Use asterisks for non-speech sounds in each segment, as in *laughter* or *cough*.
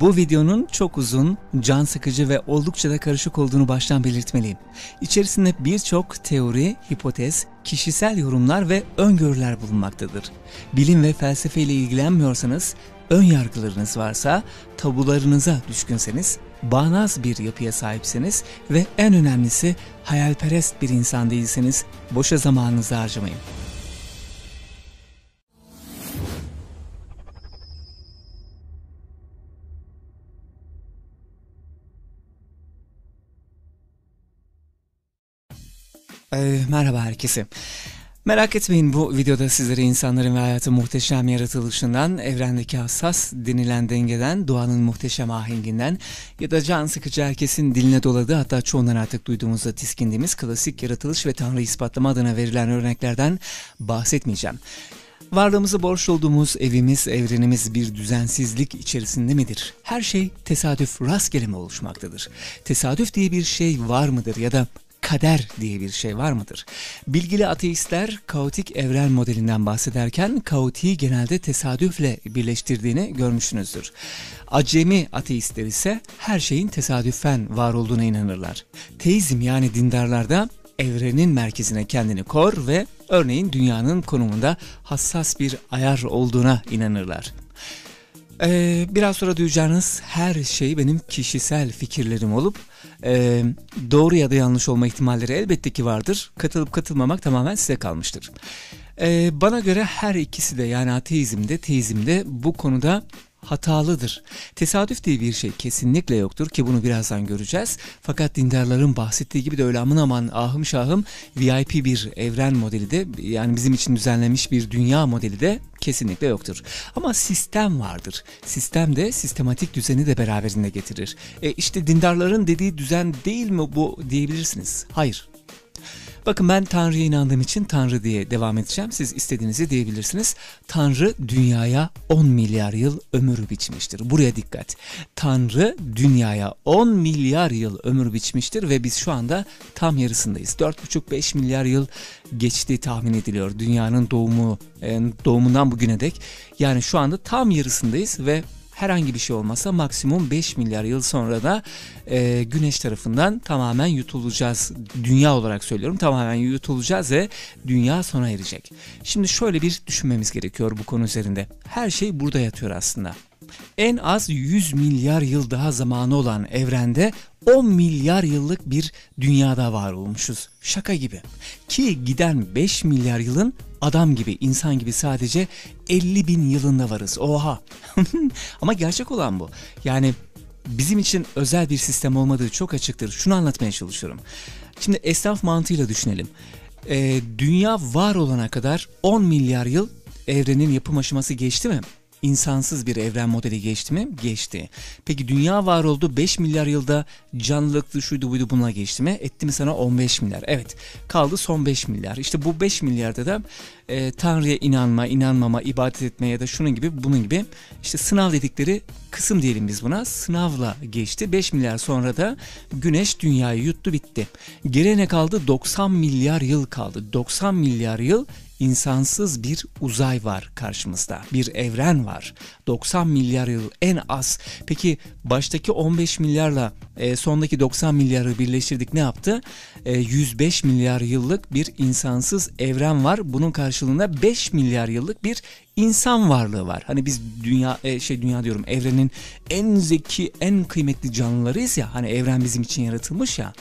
Bu videonun çok uzun, can sıkıcı ve oldukça da karışık olduğunu baştan belirtmeliyim. İçerisinde birçok teori, hipotez, kişisel yorumlar ve öngörüler bulunmaktadır. Bilim ve felsefe ile ilgilenmiyorsanız, ön yargılarınız varsa, tabularınıza düşkünseniz, bağnaz bir yapıya sahipseniz ve en önemlisi hayalperest bir insan değilseniz boşa zamanınızı harcamayın. Ee, merhaba herkese. Merak etmeyin bu videoda sizlere insanların ve hayatın muhteşem yaratılışından, evrendeki hassas denilen dengeden, doğanın muhteşem ahenginden ya da can sıkıcı herkesin diline doladığı hatta çoğundan artık duyduğumuzda tiskindiğimiz klasik yaratılış ve tanrı ispatlama adına verilen örneklerden bahsetmeyeceğim. Varlığımızı borç olduğumuz evimiz, evrenimiz bir düzensizlik içerisinde midir? Her şey tesadüf rastgele mi oluşmaktadır? Tesadüf diye bir şey var mıdır ya da kader diye bir şey var mıdır? Bilgili ateistler kaotik evren modelinden bahsederken kaotiği genelde tesadüfle birleştirdiğini görmüşsünüzdür. Acemi ateistler ise her şeyin tesadüfen var olduğuna inanırlar. Teizm yani dindarlarda evrenin merkezine kendini kor ve örneğin dünyanın konumunda hassas bir ayar olduğuna inanırlar. Ee, biraz sonra duyacağınız her şey benim kişisel fikirlerim olup e, doğru ya da yanlış olma ihtimalleri elbette ki vardır. Katılıp katılmamak tamamen size kalmıştır. Ee, bana göre her ikisi de yani ateizm de teizm bu konuda hatalıdır. Tesadüf diye bir şey kesinlikle yoktur ki bunu birazdan göreceğiz. Fakat dindarların bahsettiği gibi de öyle aman aman ahım şahım VIP bir evren modeli de yani bizim için düzenlenmiş bir dünya modeli de kesinlikle yoktur. Ama sistem vardır. Sistem de sistematik düzeni de beraberinde getirir. E işte dindarların dediği düzen değil mi bu diyebilirsiniz. Hayır Bakın ben Tanrı'ya inandığım için Tanrı diye devam edeceğim. Siz istediğinizi diyebilirsiniz. Tanrı dünyaya 10 milyar yıl ömür biçmiştir. Buraya dikkat. Tanrı dünyaya 10 milyar yıl ömür biçmiştir ve biz şu anda tam yarısındayız. 4,5-5 milyar yıl geçti tahmin ediliyor dünyanın doğumu e, doğumundan bugüne dek. Yani şu anda tam yarısındayız ve herhangi bir şey olmasa maksimum 5 milyar yıl sonra da e, güneş tarafından tamamen yutulacağız. Dünya olarak söylüyorum tamamen yutulacağız ve dünya sona erecek. Şimdi şöyle bir düşünmemiz gerekiyor bu konu üzerinde. Her şey burada yatıyor aslında. En az 100 milyar yıl daha zamanı olan evrende 10 milyar yıllık bir dünyada var olmuşuz. Şaka gibi. Ki giden 5 milyar yılın adam gibi, insan gibi sadece 50 bin yılında varız. Oha! *laughs* Ama gerçek olan bu. Yani bizim için özel bir sistem olmadığı çok açıktır. Şunu anlatmaya çalışıyorum. Şimdi esnaf mantığıyla düşünelim. Ee, dünya var olana kadar 10 milyar yıl evrenin yapım aşaması geçti mi? insansız bir evren modeli geçti mi? Geçti. Peki dünya var oldu 5 milyar yılda canlılıklı şuydu buydu bununla geçti mi? Etti mi sana 15 milyar? Evet. Kaldı son 5 milyar. İşte bu 5 milyarda da e, Tanrı'ya inanma, inanmama, ibadet etme ya da şunun gibi bunun gibi işte sınav dedikleri kısım diyelim biz buna sınavla geçti. 5 milyar sonra da güneş dünyayı yuttu bitti. Geriye ne kaldı? 90 milyar yıl kaldı. 90 milyar yıl insansız bir uzay var karşımızda. Bir evren var. 90 milyar yıl en az. Peki baştaki 15 milyarla e, sondaki 90 milyarı birleştirdik ne yaptı? E, 105 milyar yıllık bir insansız evren var. Bunun karşılığında 5 milyar yıllık bir insan varlığı var. Hani biz dünya e, şey dünya diyorum evrenin en zeki, en kıymetli canlılarıyız ya. Hani evren bizim için yaratılmış ya.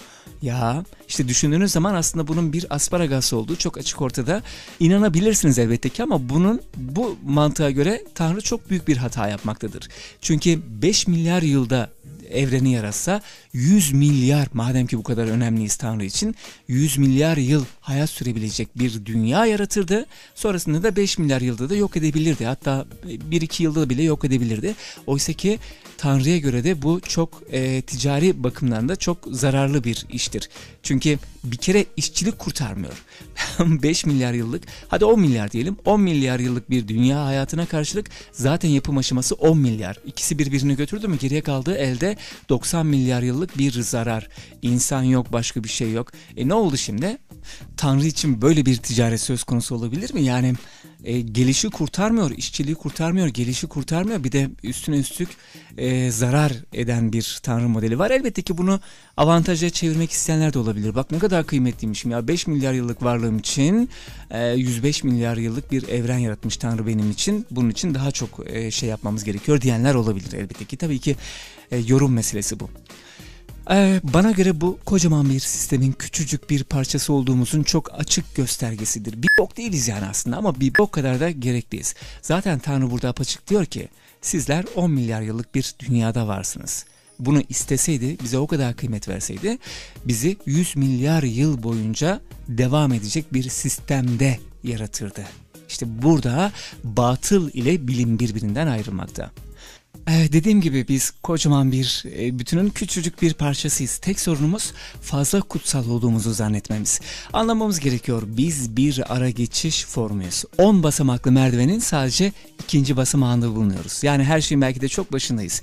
Ya işte düşündüğünüz zaman aslında bunun bir asparagas olduğu çok açık ortada. İnanabilirsiniz elbette ki ama bunun bu mantığa göre Tanrı çok büyük bir hata yapmaktadır. Çünkü 5 milyar yılda evreni yaratsa 100 milyar madem ki bu kadar önemliyiz Tanrı için 100 milyar yıl hayat sürebilecek bir dünya yaratırdı. Sonrasında da 5 milyar yılda da yok edebilirdi. Hatta 1-2 yılda bile yok edebilirdi. Oysa ki Tanrı'ya göre de bu çok e, ticari bakımdan da çok zararlı bir iştir. Çünkü bir kere işçilik kurtarmıyor. 5 *laughs* milyar yıllık hadi 10 milyar diyelim 10 milyar yıllık bir dünya hayatına karşılık zaten yapım aşaması 10 milyar. İkisi birbirini götürdü mü geriye kaldığı elde 90 milyar yıllık bir zarar. İnsan yok başka bir şey yok. E ne oldu şimdi? Tanrı için böyle bir ticaret söz konusu olabilir mi? Yani e, gelişi kurtarmıyor, işçiliği kurtarmıyor, gelişi kurtarmıyor. Bir de üstüne üstlük e, zarar eden bir tanrı modeli var. Elbette ki bunu avantaja çevirmek isteyenler de olabilir. Bak ne kadar kıymetliymişim ya 5 milyar yıllık varlığım için e, 105 milyar yıllık bir evren yaratmış tanrı benim için. Bunun için daha çok e, şey yapmamız gerekiyor diyenler olabilir elbette ki. Tabii ki e, yorum meselesi bu. Ee, bana göre bu kocaman bir sistemin küçücük bir parçası olduğumuzun çok açık göstergesidir. Bir bok değiliz yani aslında ama bir bok kadar da gerekliyiz. Zaten Tanrı burada apaçık diyor ki sizler 10 milyar yıllık bir dünyada varsınız. Bunu isteseydi, bize o kadar kıymet verseydi bizi 100 milyar yıl boyunca devam edecek bir sistemde yaratırdı. İşte burada batıl ile bilim birbirinden ayrılmakta. Dediğim gibi biz kocaman bir e, bütünün küçücük bir parçasıyız. Tek sorunumuz fazla kutsal olduğumuzu zannetmemiz. Anlamamız gerekiyor biz bir ara geçiş formuyuz. 10 basamaklı merdivenin sadece ikinci basamağında bulunuyoruz. Yani her şeyin belki de çok başındayız.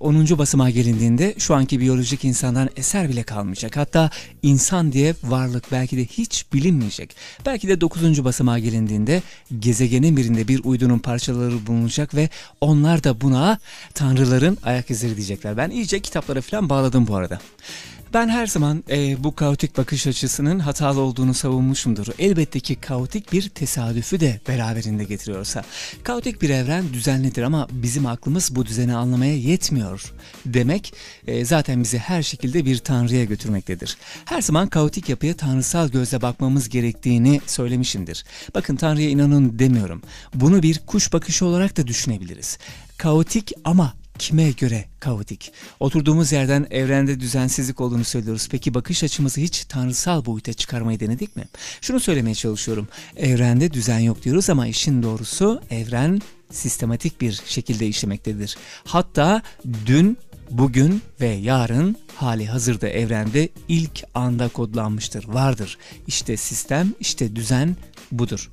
10. E, basamağa gelindiğinde şu anki biyolojik insandan eser bile kalmayacak. Hatta insan diye varlık belki de hiç bilinmeyecek. Belki de 9. basamağa gelindiğinde gezegenin birinde bir uydunun parçaları bulunacak ve onlar da buna Allah'a tanrıların ayak izleri diyecekler. Ben iyice kitaplara falan bağladım bu arada. Ben her zaman e, bu kaotik bakış açısının hatalı olduğunu savunmuşumdur. Elbette ki kaotik bir tesadüfü de beraberinde getiriyorsa. Kaotik bir evren düzenlidir ama bizim aklımız bu düzeni anlamaya yetmiyor. Demek e, zaten bizi her şekilde bir tanrıya götürmektedir. Her zaman kaotik yapıya tanrısal gözle bakmamız gerektiğini söylemişimdir. Bakın tanrıya inanın demiyorum. Bunu bir kuş bakışı olarak da düşünebiliriz. Kaotik ama kime göre kaotik? Oturduğumuz yerden evrende düzensizlik olduğunu söylüyoruz. Peki bakış açımızı hiç tanrısal boyuta çıkarmayı denedik mi? Şunu söylemeye çalışıyorum. Evrende düzen yok diyoruz ama işin doğrusu evren sistematik bir şekilde işlemektedir. Hatta dün bugün ve yarın hali hazırda evrende ilk anda kodlanmıştır, vardır. İşte sistem, işte düzen budur.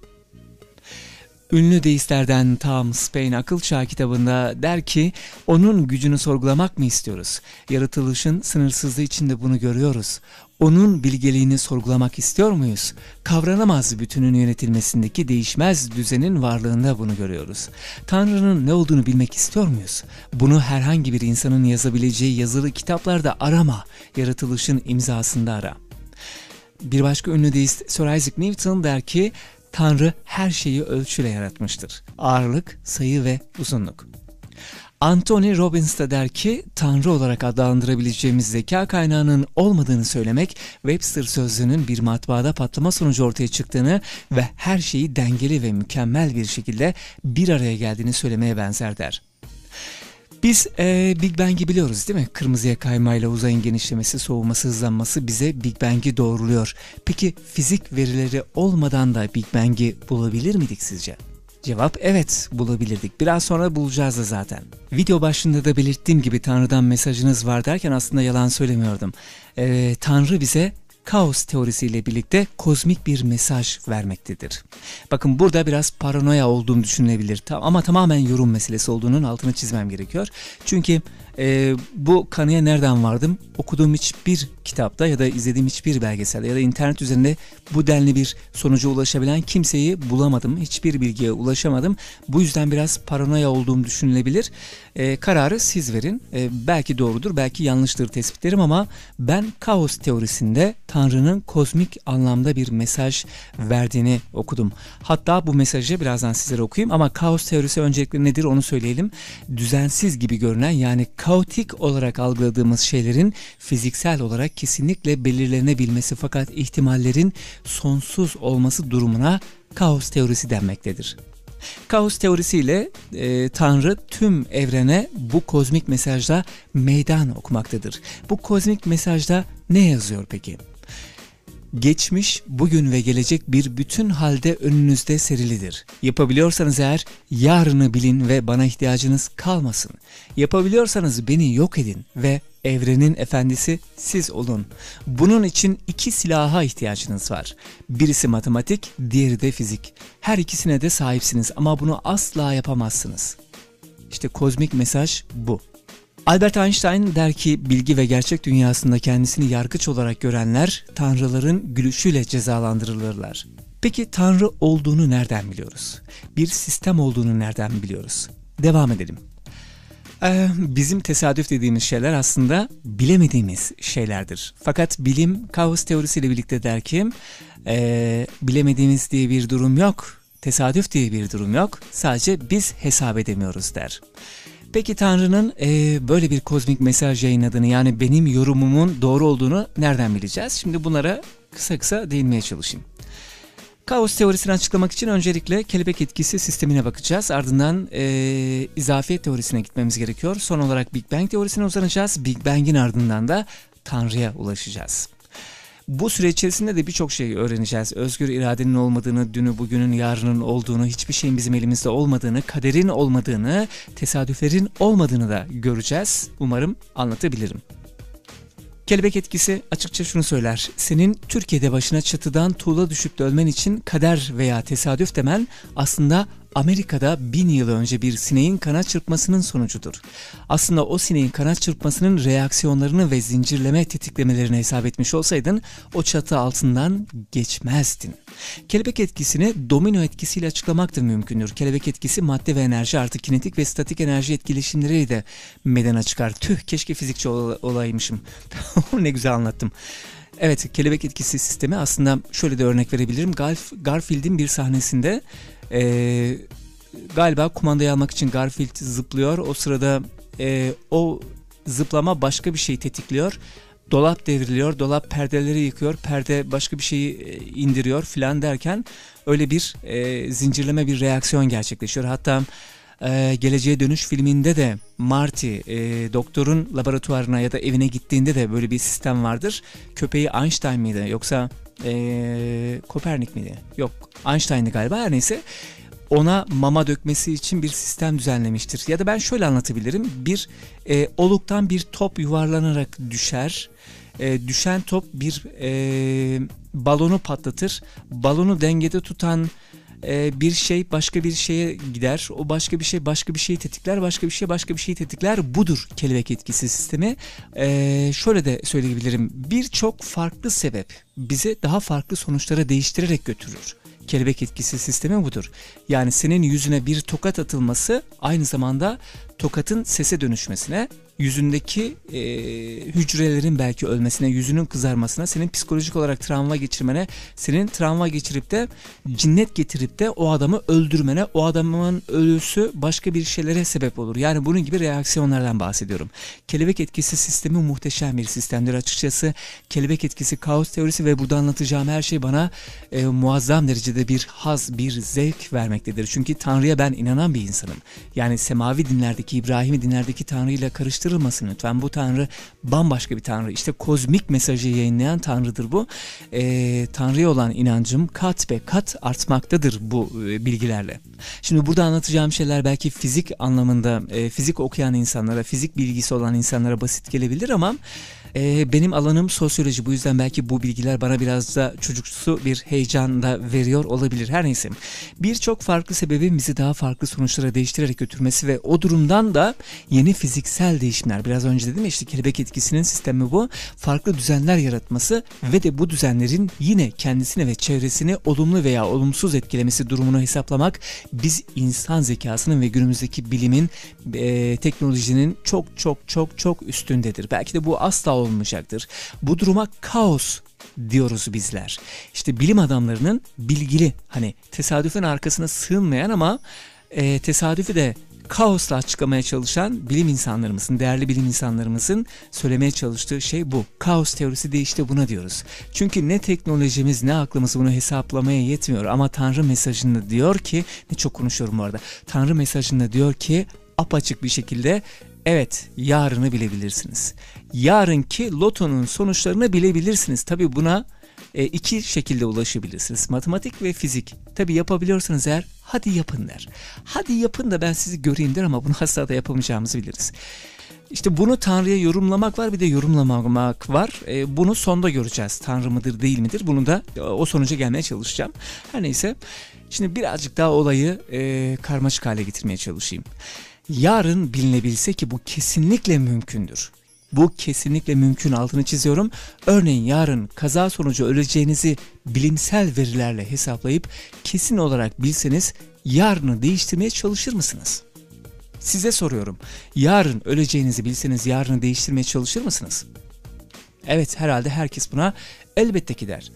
Ünlü deistlerden Tom Spain Akıl Çağı kitabında der ki onun gücünü sorgulamak mı istiyoruz? Yaratılışın sınırsızlığı içinde bunu görüyoruz. Onun bilgeliğini sorgulamak istiyor muyuz? Kavranamaz bütünün yönetilmesindeki değişmez düzenin varlığında bunu görüyoruz. Tanrı'nın ne olduğunu bilmek istiyor muyuz? Bunu herhangi bir insanın yazabileceği yazılı kitaplarda arama, yaratılışın imzasında ara. Bir başka ünlü deist Sir Isaac Newton der ki, Tanrı her şeyi ölçüyle yaratmıştır. Ağırlık, sayı ve uzunluk. Anthony Robbins de der ki Tanrı olarak adlandırabileceğimiz zeka kaynağının olmadığını söylemek Webster sözlüğünün bir matbaada patlama sonucu ortaya çıktığını ve her şeyi dengeli ve mükemmel bir şekilde bir araya geldiğini söylemeye benzer der. Biz e, Big Bang'i biliyoruz değil mi? Kırmızıya kaymayla uzayın genişlemesi, soğuması, hızlanması bize Big Bang'i doğruluyor. Peki fizik verileri olmadan da Big Bang'i bulabilir miydik sizce? Cevap evet bulabilirdik. Biraz sonra bulacağız da zaten. Video başında da belirttiğim gibi Tanrı'dan mesajınız var derken aslında yalan söylemiyordum. Ee, Tanrı bize kaos teorisiyle birlikte kozmik bir mesaj vermektedir. Bakın burada biraz paranoya olduğum düşünülebilir ama tamamen yorum meselesi olduğunun altını çizmem gerekiyor. Çünkü e, bu kanıya nereden vardım? Okuduğum hiçbir kitapta ya da izlediğim hiçbir belgeselde ya da internet üzerinde bu denli bir sonuca ulaşabilen kimseyi bulamadım. Hiçbir bilgiye ulaşamadım. Bu yüzden biraz paranoya olduğum düşünülebilir. E, kararı siz verin. E, belki doğrudur, belki yanlıştır tespitlerim ama ben kaos teorisinde Tanrı'nın kozmik anlamda bir mesaj verdiğini okudum. Hatta bu mesajı birazdan sizlere okuyayım ama kaos teorisi öncelikle nedir onu söyleyelim. Düzensiz gibi görünen yani kaotik olarak algıladığımız şeylerin fiziksel olarak kesinlikle belirlenebilmesi fakat ihtimallerin sonsuz olması durumuna kaos teorisi denmektedir. Kaos teorisiyle e, Tanrı tüm evrene bu kozmik mesajda meydan okumaktadır. Bu kozmik mesajda ne yazıyor peki? geçmiş, bugün ve gelecek bir bütün halde önünüzde serilidir. Yapabiliyorsanız eğer yarını bilin ve bana ihtiyacınız kalmasın. Yapabiliyorsanız beni yok edin ve evrenin efendisi siz olun. Bunun için iki silaha ihtiyacınız var. Birisi matematik, diğeri de fizik. Her ikisine de sahipsiniz ama bunu asla yapamazsınız. İşte kozmik mesaj bu. Albert Einstein der ki bilgi ve gerçek dünyasında kendisini yargıç olarak görenler tanrıların gülüşüyle cezalandırılırlar. Peki tanrı olduğunu nereden biliyoruz? Bir sistem olduğunu nereden biliyoruz? Devam edelim. Ee, bizim tesadüf dediğimiz şeyler aslında bilemediğimiz şeylerdir. Fakat bilim kaos teorisiyle birlikte der ki ee, bilemediğimiz diye bir durum yok, tesadüf diye bir durum yok, sadece biz hesap edemiyoruz der. Peki Tanrı'nın e, böyle bir kozmik mesaj yayınladığını yani benim yorumumun doğru olduğunu nereden bileceğiz? Şimdi bunlara kısa kısa değinmeye çalışayım. Kaos teorisini açıklamak için öncelikle kelebek etkisi sistemine bakacağız. Ardından e, izafiyet teorisine gitmemiz gerekiyor. Son olarak Big Bang teorisine uzanacağız. Big Bang'in ardından da Tanrı'ya ulaşacağız. Bu süreç içerisinde de birçok şey öğreneceğiz. Özgür iradenin olmadığını, dünü, bugünün, yarının olduğunu, hiçbir şeyin bizim elimizde olmadığını, kaderin olmadığını, tesadüflerin olmadığını da göreceğiz. Umarım anlatabilirim. Kelebek etkisi açıkça şunu söyler. Senin Türkiye'de başına çatıdan tuğla düşüp de ölmen için kader veya tesadüf demen aslında Amerika'da bin yıl önce bir sineğin kanat çırpmasının sonucudur. Aslında o sineğin kanat çırpmasının reaksiyonlarını ve zincirleme tetiklemelerini hesap etmiş olsaydın o çatı altından geçmezdin. Kelebek etkisini domino etkisiyle açıklamak da mümkündür. Kelebek etkisi madde ve enerji artı kinetik ve statik enerji etkileşimleri de meydana çıkar. Tüh keşke fizikçi ol olaymışım. *laughs* ne güzel anlattım. Evet kelebek etkisi sistemi aslında şöyle de örnek verebilirim. Garf, Garfield'in bir sahnesinde ee, galiba kumandayı almak için Garfield zıplıyor. O sırada e, o zıplama başka bir şey tetikliyor. Dolap devriliyor, dolap perdeleri yıkıyor, perde başka bir şeyi e, indiriyor filan derken öyle bir e, zincirleme bir reaksiyon gerçekleşiyor. Hatta ee, Geleceğe Dönüş filminde de Marty e, doktorun laboratuvarına ya da evine gittiğinde de böyle bir sistem vardır. Köpeği Einstein miydi yoksa ee, Kopernik miydi? Yok Einstein'dı galiba her neyse ona mama dökmesi için bir sistem düzenlemiştir. Ya da ben şöyle anlatabilirim. Bir e, oluktan bir top yuvarlanarak düşer. E, düşen top bir e, balonu patlatır. Balonu dengede tutan e, bir şey başka bir şeye gider. O başka bir şey başka bir şeyi tetikler. Başka bir şey başka bir şeyi tetikler. Budur kelebek etkisi sistemi. E, şöyle de söyleyebilirim. Birçok farklı sebep bize daha farklı sonuçlara değiştirerek götürür kelebek etkisi sistemi budur. Yani senin yüzüne bir tokat atılması aynı zamanda tokatın sese dönüşmesine yüzündeki e, hücrelerin belki ölmesine, yüzünün kızarmasına, senin psikolojik olarak travma geçirmene, senin travma geçirip de cinnet getirip de o adamı öldürmene, o adamın ölüsü başka bir şeylere sebep olur. Yani bunun gibi reaksiyonlardan bahsediyorum. Kelebek etkisi sistemi muhteşem bir sistemdir açıkçası. Kelebek etkisi kaos teorisi ve burada anlatacağım her şey bana e, muazzam derecede bir haz, bir zevk vermektedir. Çünkü Tanrı'ya ben inanan bir insanım. Yani semavi dinlerdeki, İbrahim'i dinlerdeki Tanrı ile karıştırmıyorum karşılaştırılmasın lütfen. Bu tanrı bambaşka bir tanrı. İşte kozmik mesajı yayınlayan tanrıdır bu. E, tanrıya olan inancım kat be kat artmaktadır bu e, bilgilerle. Şimdi burada anlatacağım şeyler belki fizik anlamında e, fizik okuyan insanlara, fizik bilgisi olan insanlara basit gelebilir ama e, benim alanım sosyoloji bu yüzden belki bu bilgiler bana biraz da çocuksu bir heyecan da veriyor olabilir. Her neyse birçok farklı sebebin bizi daha farklı sonuçlara değiştirerek götürmesi ve o durumdan da yeni fiziksel değişimler biraz önce dedim ya işte kelebek etkisinin sistemi bu farklı düzenler yaratması ve de bu düzenlerin yine kendisine ve çevresini olumlu veya olumsuz etkilemesi durumunu hesaplamak biz insan zekasının ve günümüzdeki bilimin e, teknolojinin çok çok çok çok üstündedir. Belki de bu asla olmayacaktır. Bu duruma kaos diyoruz bizler. İşte bilim adamlarının bilgili hani tesadüfün arkasına sığınmayan ama e, tesadüfü de kaosla açıklamaya çalışan bilim insanlarımızın, değerli bilim insanlarımızın söylemeye çalıştığı şey bu. Kaos teorisi de işte buna diyoruz. Çünkü ne teknolojimiz ne aklımız bunu hesaplamaya yetmiyor ama Tanrı mesajında diyor ki, ne çok konuşuyorum bu arada, Tanrı mesajında diyor ki apaçık bir şekilde Evet, yarını bilebilirsiniz. Yarınki lotonun sonuçlarını bilebilirsiniz. Tabii buna e, iki şekilde ulaşabilirsiniz. Matematik ve fizik. Tabii yapabiliyorsanız eğer hadi yapın der. Hadi yapın da ben sizi göreyim der ama bunu asla da yapamayacağımızı biliriz. İşte bunu Tanrı'ya yorumlamak var bir de yorumlamamak var. E, bunu sonda göreceğiz. Tanrı mıdır değil midir? Bunu da e, o sonuca gelmeye çalışacağım. Her neyse şimdi birazcık daha olayı e, karmaşık hale getirmeye çalışayım yarın bilinebilse ki bu kesinlikle mümkündür. Bu kesinlikle mümkün altını çiziyorum. Örneğin yarın kaza sonucu öleceğinizi bilimsel verilerle hesaplayıp kesin olarak bilseniz yarını değiştirmeye çalışır mısınız? Size soruyorum. Yarın öleceğinizi bilseniz yarını değiştirmeye çalışır mısınız? Evet herhalde herkes buna elbette ki der.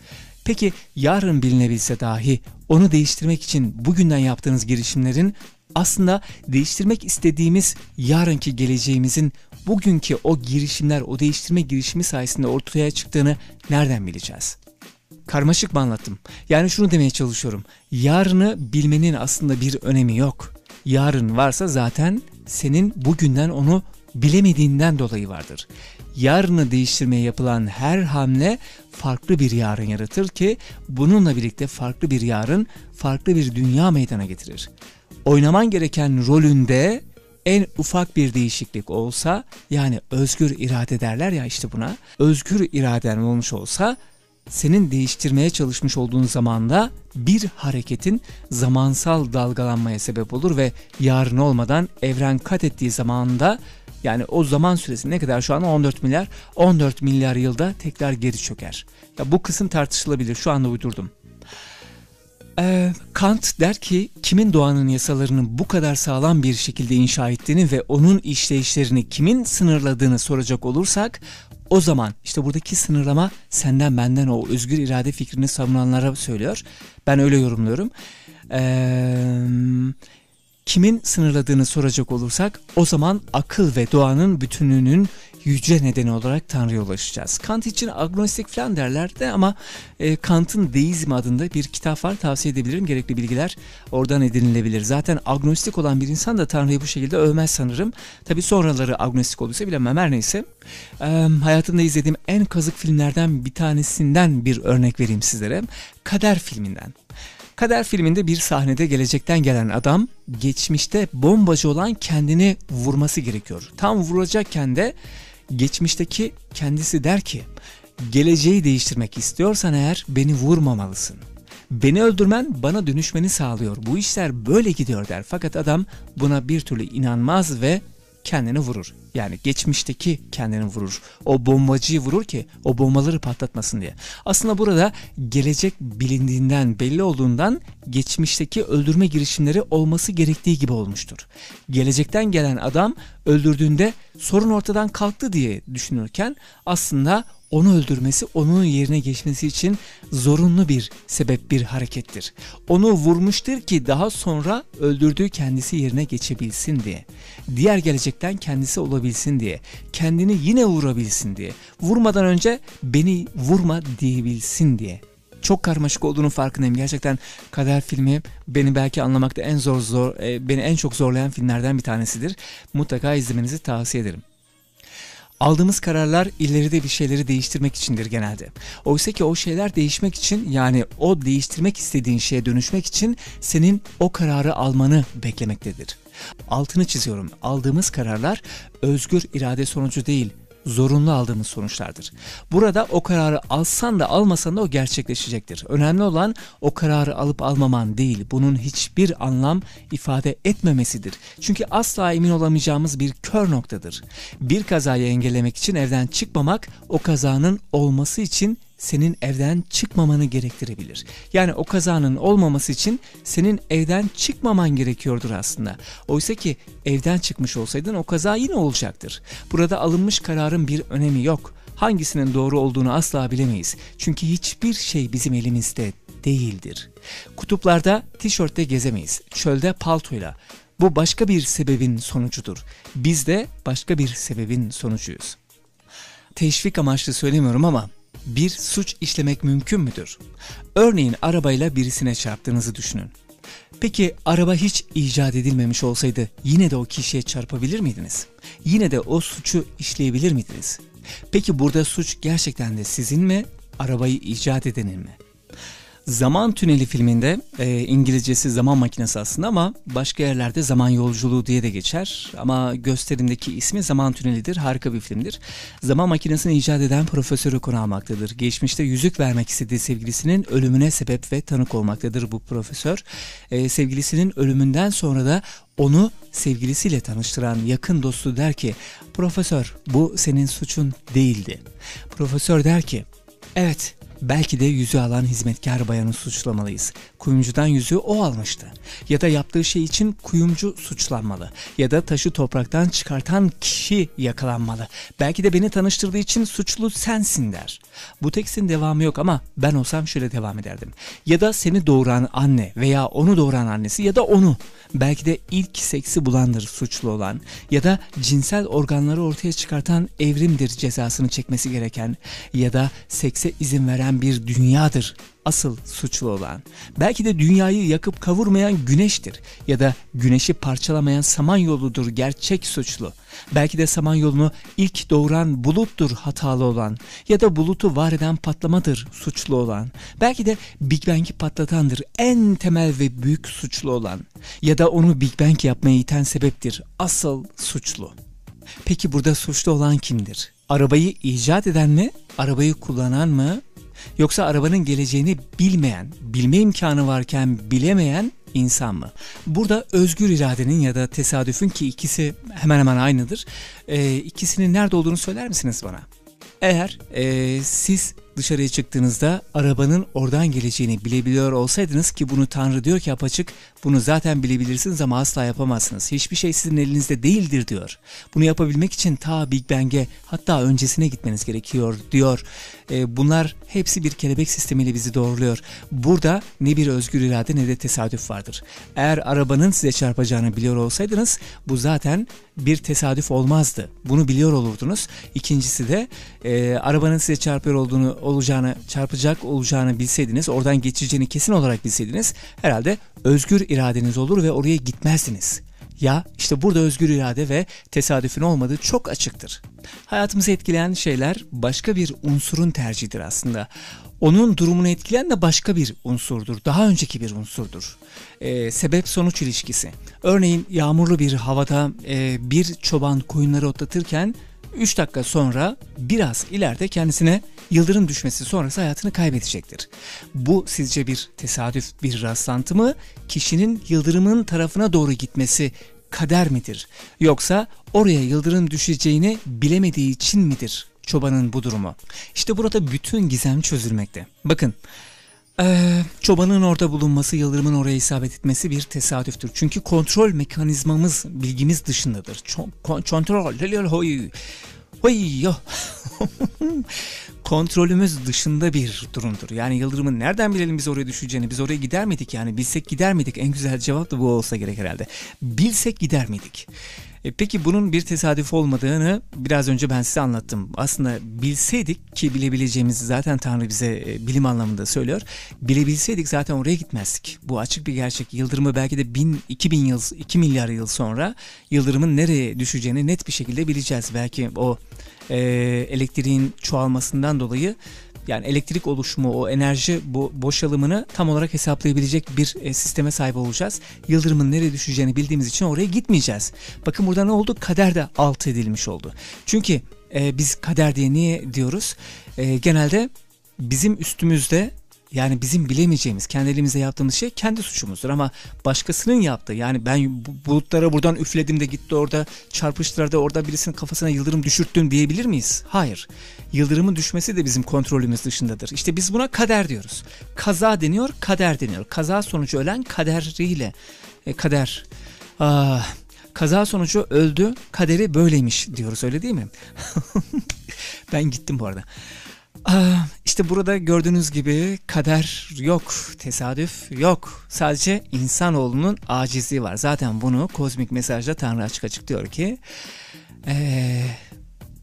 Peki yarın bilinebilse dahi onu değiştirmek için bugünden yaptığınız girişimlerin aslında değiştirmek istediğimiz yarınki geleceğimizin bugünkü o girişimler, o değiştirme girişimi sayesinde ortaya çıktığını nereden bileceğiz? Karmaşık mı anlattım? Yani şunu demeye çalışıyorum. Yarını bilmenin aslında bir önemi yok. Yarın varsa zaten senin bugünden onu bilemediğinden dolayı vardır. Yarını değiştirmeye yapılan her hamle farklı bir yarın yaratır ki bununla birlikte farklı bir yarın, farklı bir dünya meydana getirir oynaman gereken rolünde en ufak bir değişiklik olsa yani özgür irade derler ya işte buna özgür iraden olmuş olsa senin değiştirmeye çalışmış olduğun zamanda bir hareketin zamansal dalgalanmaya sebep olur ve yarın olmadan evren kat ettiği zamanda yani o zaman süresi ne kadar şu an 14 milyar 14 milyar yılda tekrar geri çöker. Ya bu kısım tartışılabilir şu anda uydurdum. E, Kant der ki kimin doğanın yasalarını bu kadar sağlam bir şekilde inşa ettiğini ve onun işleyişlerini kimin sınırladığını soracak olursak o zaman işte buradaki sınırlama senden benden o özgür irade fikrini savunanlara söylüyor. Ben öyle yorumluyorum. Eee kimin sınırladığını soracak olursak o zaman akıl ve doğanın bütünlüğünün yüce nedeni olarak Tanrı'ya ulaşacağız. Kant için agnostik falan derler de ama e, Kant'ın Deizm adında bir kitap var tavsiye edebilirim. Gerekli bilgiler oradan edinilebilir. Zaten agnostik olan bir insan da Tanrı'yı bu şekilde övmez sanırım. Tabi sonraları agnostik olduysa bilemem her neyse. E, hayatımda izlediğim en kazık filmlerden bir tanesinden bir örnek vereyim sizlere. Kader filminden. Kader filminde bir sahnede gelecekten gelen adam geçmişte bombacı olan kendini vurması gerekiyor. Tam vuracakken de geçmişteki kendisi der ki geleceği değiştirmek istiyorsan eğer beni vurmamalısın. Beni öldürmen bana dönüşmeni sağlıyor. Bu işler böyle gidiyor der. Fakat adam buna bir türlü inanmaz ve kendini vurur. Yani geçmişteki kendini vurur. O bombacıyı vurur ki o bombaları patlatmasın diye. Aslında burada gelecek bilindiğinden belli olduğundan geçmişteki öldürme girişimleri olması gerektiği gibi olmuştur. Gelecekten gelen adam öldürdüğünde sorun ortadan kalktı diye düşünürken aslında onu öldürmesi, onun yerine geçmesi için zorunlu bir sebep, bir harekettir. Onu vurmuştur ki daha sonra öldürdüğü kendisi yerine geçebilsin diye. Diğer gelecekten kendisi olabilsin diye. Kendini yine vurabilsin diye. Vurmadan önce beni vurma diyebilsin diye çok karmaşık olduğunun farkındayım. Gerçekten Kader filmi beni belki anlamakta en zor zor e, beni en çok zorlayan filmlerden bir tanesidir. Mutlaka izlemenizi tavsiye ederim. Aldığımız kararlar ileride bir şeyleri değiştirmek içindir genelde. Oysa ki o şeyler değişmek için yani o değiştirmek istediğin şeye dönüşmek için senin o kararı almanı beklemektedir. Altını çiziyorum. Aldığımız kararlar özgür irade sonucu değil, zorunlu aldığımız sonuçlardır. Burada o kararı alsan da almasan da o gerçekleşecektir. Önemli olan o kararı alıp almaman değil, bunun hiçbir anlam ifade etmemesidir. Çünkü asla emin olamayacağımız bir kör noktadır. Bir kazayı engellemek için evden çıkmamak o kazanın olması için senin evden çıkmamanı gerektirebilir. Yani o kazanın olmaması için senin evden çıkmaman gerekiyordur aslında. Oysa ki evden çıkmış olsaydın o kaza yine olacaktır. Burada alınmış kararın bir önemi yok. Hangisinin doğru olduğunu asla bilemeyiz. Çünkü hiçbir şey bizim elimizde değildir. Kutuplarda tişörtte gezemeyiz. Çölde paltoyla. Bu başka bir sebebin sonucudur. Biz de başka bir sebebin sonucuyuz. Teşvik amaçlı söylemiyorum ama bir suç işlemek mümkün müdür? Örneğin arabayla birisine çarptığınızı düşünün. Peki araba hiç icat edilmemiş olsaydı yine de o kişiye çarpabilir miydiniz? Yine de o suçu işleyebilir miydiniz? Peki burada suç gerçekten de sizin mi, arabayı icat edenin mi? Zaman Tüneli filminde e, İngilizcesi zaman makinesi aslında ama başka yerlerde zaman yolculuğu diye de geçer. Ama gösterimdeki ismi Zaman Tüneli'dir. Harika bir filmdir. Zaman makinesini icat eden profesörü konu almaktadır. Geçmişte yüzük vermek istediği sevgilisinin ölümüne sebep ve tanık olmaktadır bu profesör. E, sevgilisinin ölümünden sonra da onu sevgilisiyle tanıştıran yakın dostu der ki Profesör bu senin suçun değildi. Profesör der ki Evet Belki de yüzü alan hizmetkar bayanı suçlamalıyız. Kuyumcudan yüzü o almıştı. Ya da yaptığı şey için kuyumcu suçlanmalı. Ya da taşı topraktan çıkartan kişi yakalanmalı. Belki de beni tanıştırdığı için suçlu sensin der. Bu tekstin devamı yok ama ben olsam şöyle devam ederdim. Ya da seni doğuran anne veya onu doğuran annesi ya da onu. Belki de ilk seksi bulandır suçlu olan ya da cinsel organları ortaya çıkartan evrimdir cezasını çekmesi gereken ya da sekse izin veren bir dünyadır asıl suçlu olan, belki de dünyayı yakıp kavurmayan güneştir ya da güneşi parçalamayan samanyoludur gerçek suçlu. Belki de samanyolunu ilk doğuran buluttur hatalı olan ya da bulutu var eden patlamadır suçlu olan. Belki de Big Bang'i patlatandır en temel ve büyük suçlu olan ya da onu Big Bang yapmaya iten sebeptir asıl suçlu. Peki burada suçlu olan kimdir? Arabayı icat eden mi? Arabayı kullanan mı? Yoksa arabanın geleceğini bilmeyen, bilme imkanı varken bilemeyen insan mı? Burada özgür iradenin ya da tesadüfün ki ikisi hemen hemen aynıdır. E, ikisinin nerede olduğunu söyler misiniz bana? Eğer e, siz dışarıya çıktığınızda arabanın oradan geleceğini bilebiliyor olsaydınız ki bunu Tanrı diyor ki apaçık bunu zaten bilebilirsiniz ama asla yapamazsınız. Hiçbir şey sizin elinizde değildir diyor. Bunu yapabilmek için ta Big Bang'e hatta öncesine gitmeniz gerekiyor diyor. E, bunlar hepsi bir kelebek sistemiyle bizi doğruluyor. Burada ne bir özgür irade ne de tesadüf vardır. Eğer arabanın size çarpacağını biliyor olsaydınız bu zaten bir tesadüf olmazdı. Bunu biliyor olurdunuz. İkincisi de e, arabanın size çarpıyor olduğunu olacağını, çarpacak olacağını bilseydiniz, oradan geçeceğini kesin olarak bilseydiniz herhalde özgür iradeniz olur ve oraya gitmezsiniz. Ya işte burada özgür irade ve tesadüfün olmadığı çok açıktır. Hayatımızı etkileyen şeyler başka bir unsurun tercihidir aslında. Onun durumunu etkileyen de başka bir unsurdur. Daha önceki bir unsurdur. Ee, sebep sonuç ilişkisi. Örneğin yağmurlu bir havada e, bir çoban koyunları otlatırken 3 dakika sonra biraz ileride kendisine yıldırım düşmesi sonrası hayatını kaybedecektir. Bu sizce bir tesadüf, bir rastlantı mı? Kişinin yıldırımın tarafına doğru gitmesi kader midir? Yoksa oraya yıldırım düşeceğini bilemediği için midir çobanın bu durumu? İşte burada bütün gizem çözülmekte. Bakın ee, çobanın orada bulunması, yıldırımın oraya isabet etmesi bir tesadüftür. Çünkü kontrol mekanizmamız bilgimiz dışındadır. Kontrol, hoy, hoy, *laughs* kontrolümüz dışında bir durumdur. Yani yıldırımın nereden bilelim biz oraya düşeceğini? Biz oraya gider miydik yani? Bilsek gider miydik? En güzel cevap da bu olsa gerek herhalde. Bilsek gider miydik? E peki bunun bir tesadüf olmadığını biraz önce ben size anlattım. Aslında bilseydik ki bilebileceğimizi zaten Tanrı bize e, bilim anlamında söylüyor. Bilebilseydik zaten oraya gitmezdik. Bu açık bir gerçek. Yıldırımı belki de 1000, 2000 yıl, 2 milyar yıl sonra yıldırımın nereye düşeceğini net bir şekilde bileceğiz. Belki o e, elektriğin çoğalmasından dolayı yani elektrik oluşumu o enerji bo- boşalımını tam olarak hesaplayabilecek bir e, sisteme sahip olacağız. Yıldırımın nereye düşeceğini bildiğimiz için oraya gitmeyeceğiz. Bakın burada ne oldu? Kader de alt edilmiş oldu. Çünkü e, biz kader diye niye diyoruz? E, genelde bizim üstümüzde yani bizim bilemeyeceğimiz, kendi elimizde yaptığımız şey kendi suçumuzdur ama başkasının yaptığı yani ben bulutlara buradan üfledim de gitti orada çarpıştırdı orada birisinin kafasına yıldırım düşürttüm diyebilir miyiz? Hayır. Yıldırımın düşmesi de bizim kontrolümüz dışındadır. İşte biz buna kader diyoruz. Kaza deniyor, kader deniyor. Kaza sonucu ölen kaderiyle e, kader. Aa, ah, kaza sonucu öldü, kaderi böyleymiş diyoruz öyle değil mi? *laughs* ben gittim bu arada. Ah, işte burada gördüğünüz gibi kader yok, tesadüf yok. Sadece insanoğlunun acizliği var. Zaten bunu kozmik mesajda Tanrı açık açık diyor ki ee,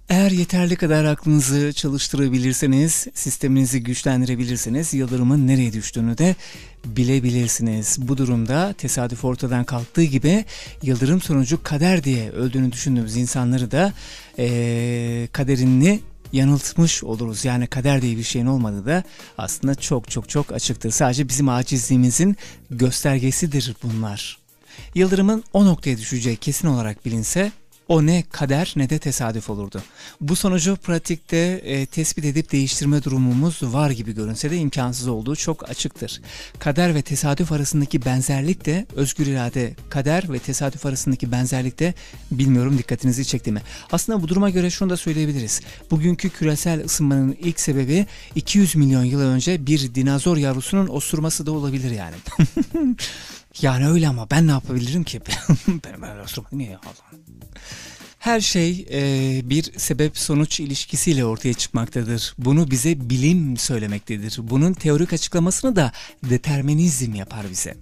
eğer yeterli kadar aklınızı çalıştırabilirseniz, sisteminizi güçlendirebilirseniz yıldırımın nereye düştüğünü de bilebilirsiniz. Bu durumda tesadüf ortadan kalktığı gibi yıldırım sonucu kader diye öldüğünü düşündüğümüz insanları da e, kaderini yanıltmış oluruz. Yani kader diye bir şeyin olmadığı da aslında çok çok çok açıktır. Sadece bizim acizliğimizin göstergesidir bunlar. Yıldırımın o noktaya düşeceği kesin olarak bilinse o ne kader ne de tesadüf olurdu. Bu sonucu pratikte e, tespit edip değiştirme durumumuz var gibi görünse de imkansız olduğu çok açıktır. Kader ve tesadüf arasındaki benzerlik de özgür irade, kader ve tesadüf arasındaki benzerlik de bilmiyorum dikkatinizi çekti mi? Aslında bu duruma göre şunu da söyleyebiliriz. Bugünkü küresel ısınmanın ilk sebebi 200 milyon yıl önce bir dinozor yavrusunun osurması da olabilir yani. *laughs* Yani öyle ama ben ne yapabilirim ki? ben, ben Müslüman ya Allah. Her şey e, bir sebep sonuç ilişkisiyle ortaya çıkmaktadır. Bunu bize bilim söylemektedir. Bunun teorik açıklamasını da determinizm yapar bize.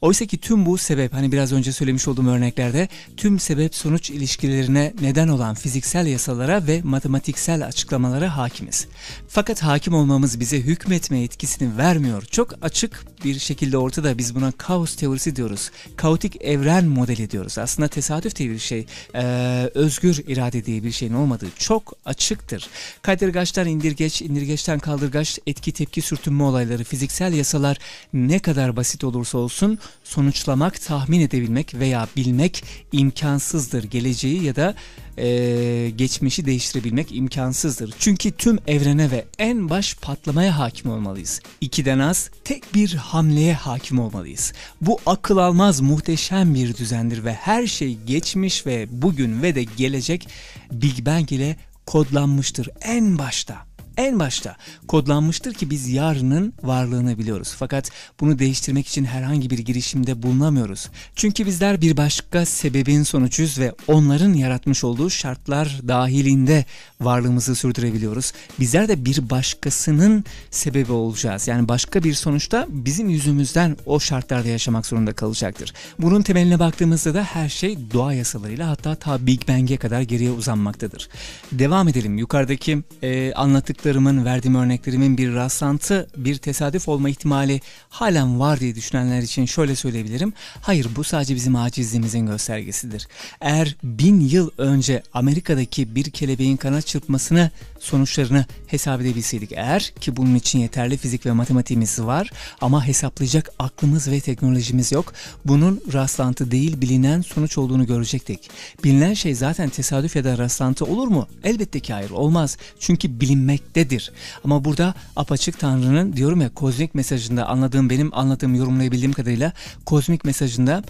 Oysa ki tüm bu sebep hani biraz önce söylemiş olduğum örneklerde tüm sebep sonuç ilişkilerine neden olan fiziksel yasalara ve matematiksel açıklamalara hakimiz. Fakat hakim olmamız bize hükmetme etkisini vermiyor. Çok açık bir şekilde ortada biz buna kaos teorisi diyoruz. Kaotik evren modeli diyoruz. Aslında tesadüf diye bir şey, ee, özgür irade diye bir şeyin olmadığı çok açıktır. Kaydırgaçtan indirgeç, indirgeçten kaldırgaç, etki tepki sürtünme olayları, fiziksel yasalar ne kadar basit olursa olsun olsun sonuçlamak, tahmin edebilmek veya bilmek imkansızdır. Geleceği ya da e, geçmişi değiştirebilmek imkansızdır. Çünkü tüm evrene ve en baş patlamaya hakim olmalıyız. İkiden az tek bir hamleye hakim olmalıyız. Bu akıl almaz muhteşem bir düzendir ve her şey geçmiş ve bugün ve de gelecek Big Bang ile kodlanmıştır en başta en başta kodlanmıştır ki biz yarının varlığını biliyoruz. Fakat bunu değiştirmek için herhangi bir girişimde bulunamıyoruz. Çünkü bizler bir başka sebebin sonucuyuz ve onların yaratmış olduğu şartlar dahilinde varlığımızı sürdürebiliyoruz. Bizler de bir başkasının sebebi olacağız. Yani başka bir sonuçta bizim yüzümüzden o şartlarda yaşamak zorunda kalacaktır. Bunun temeline baktığımızda da her şey doğa yasalarıyla hatta ta Big Bang'e kadar geriye uzanmaktadır. Devam edelim. Yukarıdaki e, anlattık anlattıklarımın, verdiğim örneklerimin bir rastlantı, bir tesadüf olma ihtimali halen var diye düşünenler için şöyle söyleyebilirim. Hayır bu sadece bizim acizliğimizin göstergesidir. Eğer bin yıl önce Amerika'daki bir kelebeğin kanat çırpmasını sonuçlarını hesap edebilseydik eğer ki bunun için yeterli fizik ve matematiğimiz var ama hesaplayacak aklımız ve teknolojimiz yok. Bunun rastlantı değil bilinen sonuç olduğunu görecektik. Bilinen şey zaten tesadüf ya da rastlantı olur mu? Elbette ki hayır olmaz. Çünkü bilinmek bilmektedir. Ama burada apaçık Tanrı'nın diyorum ya kozmik mesajında anladığım benim anladığım yorumlayabildiğim kadarıyla kozmik mesajında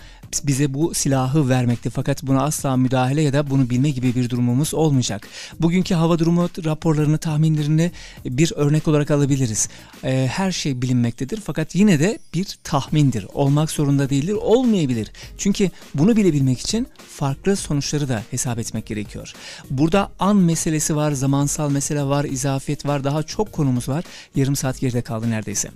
bize bu silahı vermekte fakat buna asla müdahale ya da bunu bilme gibi bir durumumuz olmayacak. Bugünkü hava durumu raporlarını tahminlerini bir örnek olarak alabiliriz. Ee, her şey bilinmektedir fakat yine de bir tahmindir. Olmak zorunda değildir, olmayabilir. Çünkü bunu bilebilmek için farklı sonuçları da hesap etmek gerekiyor. Burada an meselesi var, zamansal mesele var, izafi afiyet var. Daha çok konumuz var. Yarım saat geride kaldı neredeyse.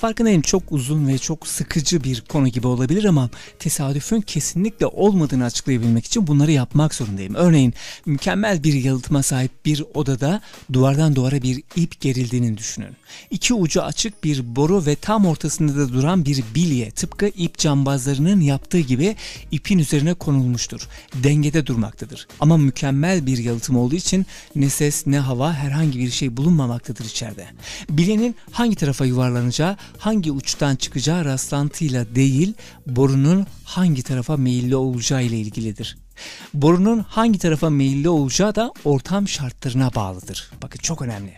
Farkındayım çok uzun ve çok sıkıcı bir konu gibi olabilir ama tesadüfün kesinlikle olmadığını açıklayabilmek için bunları yapmak zorundayım. Örneğin mükemmel bir yalıtıma sahip bir odada duvardan duvara bir ip gerildiğini düşünün. İki ucu açık bir boru ve tam ortasında da duran bir bilye tıpkı ip cambazlarının yaptığı gibi ipin üzerine konulmuştur. Dengede durmaktadır. Ama mükemmel bir yalıtım olduğu için ne ses ne hava herhangi bir şey bulunmamaktadır içeride. Bilyenin hangi tarafa yuvarlanacağı hangi uçtan çıkacağı rastlantıyla değil, borunun hangi tarafa meyilli olacağı ile ilgilidir. Borunun hangi tarafa meyilli olacağı da ortam şartlarına bağlıdır. Bakın çok önemli.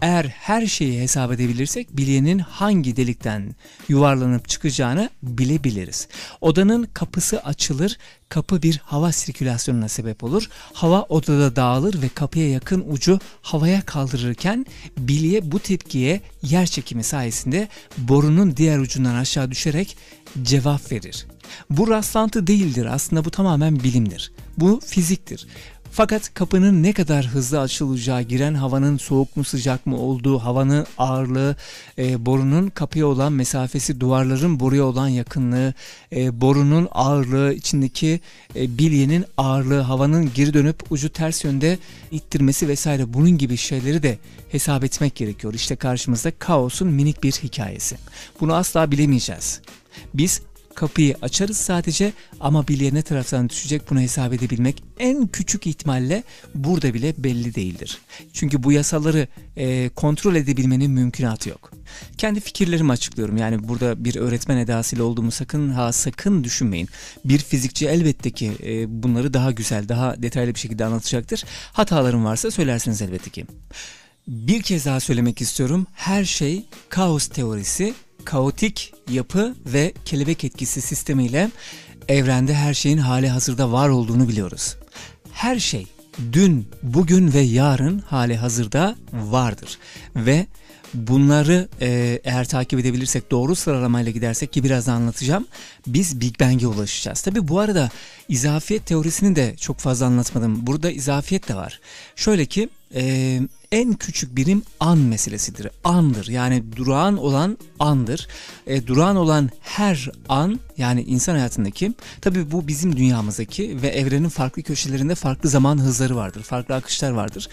Eğer her şeyi hesap edebilirsek bilyenin hangi delikten yuvarlanıp çıkacağını bilebiliriz. Odanın kapısı açılır, kapı bir hava sirkülasyonuna sebep olur. Hava odada dağılır ve kapıya yakın ucu havaya kaldırırken bilye bu tepkiye yer çekimi sayesinde borunun diğer ucundan aşağı düşerek cevap verir. Bu rastlantı değildir aslında bu tamamen bilimdir. Bu fiziktir. Fakat kapının ne kadar hızlı açılacağı, giren havanın soğuk mu sıcak mı olduğu, havanın ağırlığı, e, borunun kapıya olan mesafesi, duvarların boruya olan yakınlığı, e, borunun ağırlığı, içindeki e, bilyenin ağırlığı, havanın geri dönüp ucu ters yönde ittirmesi vesaire bunun gibi şeyleri de hesap etmek gerekiyor. İşte karşımızda kaosun minik bir hikayesi. Bunu asla bilemeyeceğiz. Biz Kapıyı açarız sadece ama bilye ne taraftan düşecek bunu hesap edebilmek en küçük ihtimalle burada bile belli değildir. Çünkü bu yasaları e, kontrol edebilmenin mümkünatı yok. Kendi fikirlerimi açıklıyorum yani burada bir öğretmen edasıyla olduğumu sakın ha sakın düşünmeyin. Bir fizikçi elbette ki e, bunları daha güzel daha detaylı bir şekilde anlatacaktır. Hatalarım varsa söylersiniz elbette ki. Bir kez daha söylemek istiyorum. Her şey kaos teorisi kaotik yapı ve kelebek etkisi sistemiyle evrende her şeyin hali hazırda var olduğunu biliyoruz. Her şey dün, bugün ve yarın hali hazırda vardır ve bunları e, eğer takip edebilirsek doğru sıralamayla gidersek ki biraz anlatacağım biz Big Bang'e ulaşacağız. Tabi bu arada izafiyet teorisini de çok fazla anlatmadım. Burada izafiyet de var. Şöyle ki e, en küçük birim an meselesidir. Andır yani durağan olan andır. E, durağan olan her an yani insan hayatındaki tabi bu bizim dünyamızdaki ve evrenin farklı köşelerinde farklı zaman hızları vardır. Farklı akışlar vardır.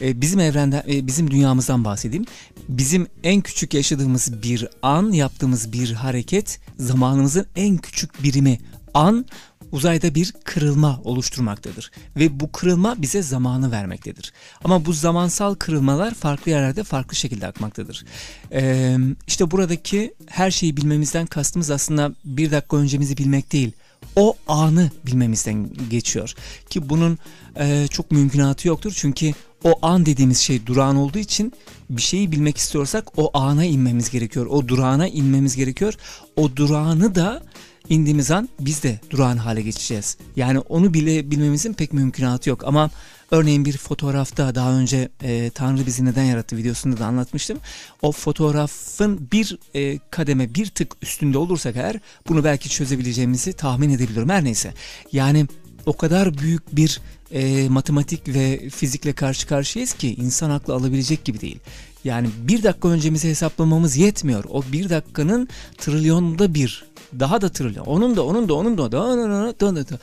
E, bizim evrenden e, bizim dünyamızdan bahsedeyim. Bizim en küçük yaşadığımız bir an yaptığımız bir hareket zamanımızın en küçük birimi an uzayda bir kırılma oluşturmaktadır ve bu kırılma bize zamanı vermektedir. Ama bu zamansal kırılmalar farklı yerlerde farklı şekilde akmaktadır. Ee, işte buradaki her şeyi bilmemizden kastımız aslında bir dakika öncemizi bilmek değil o anı bilmemizden geçiyor. Ki bunun e, çok mümkünatı yoktur çünkü o an dediğimiz şey durağan olduğu için bir şeyi bilmek istiyorsak o ana inmemiz gerekiyor. O durağına inmemiz gerekiyor. O durağını da indiğimiz an biz de durağan hale geçeceğiz. Yani onu bile bilmemizin pek mümkünatı yok ama örneğin bir fotoğrafta daha önce e, Tanrı bizi neden yarattı videosunda da anlatmıştım. O fotoğrafın bir e, kademe bir tık üstünde olursak eğer bunu belki çözebileceğimizi tahmin edebiliyorum her neyse. Yani o kadar büyük bir e, matematik ve fizikle karşı karşıyayız ki insan aklı alabilecek gibi değil. Yani bir dakika öncemizi hesaplamamız yetmiyor. O bir dakikanın trilyonda bir daha da trilyon. Onun da onun da onun da da da da da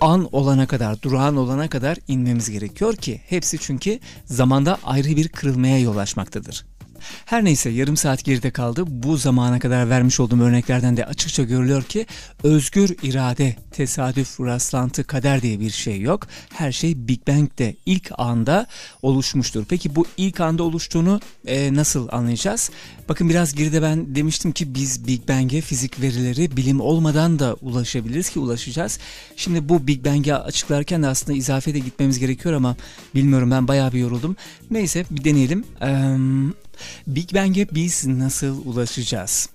an olana kadar, durağan olana kadar inmemiz gerekiyor ki hepsi çünkü zamanda ayrı bir kırılmaya yol açmaktadır. Her neyse yarım saat geride kaldı. Bu zamana kadar vermiş olduğum örneklerden de açıkça görülüyor ki özgür irade, tesadüf, rastlantı, kader diye bir şey yok. Her şey Big Bang'de ilk anda oluşmuştur. Peki bu ilk anda oluştuğunu e, nasıl anlayacağız? Bakın biraz geride ben demiştim ki biz Big Bang'e fizik verileri bilim olmadan da ulaşabiliriz ki ulaşacağız. Şimdi bu Big Bang'i açıklarken de aslında izafeye de gitmemiz gerekiyor ama bilmiyorum ben bayağı bir yoruldum. Neyse bir deneyelim. Ee, Big Bang'e biz nasıl ulaşacağız?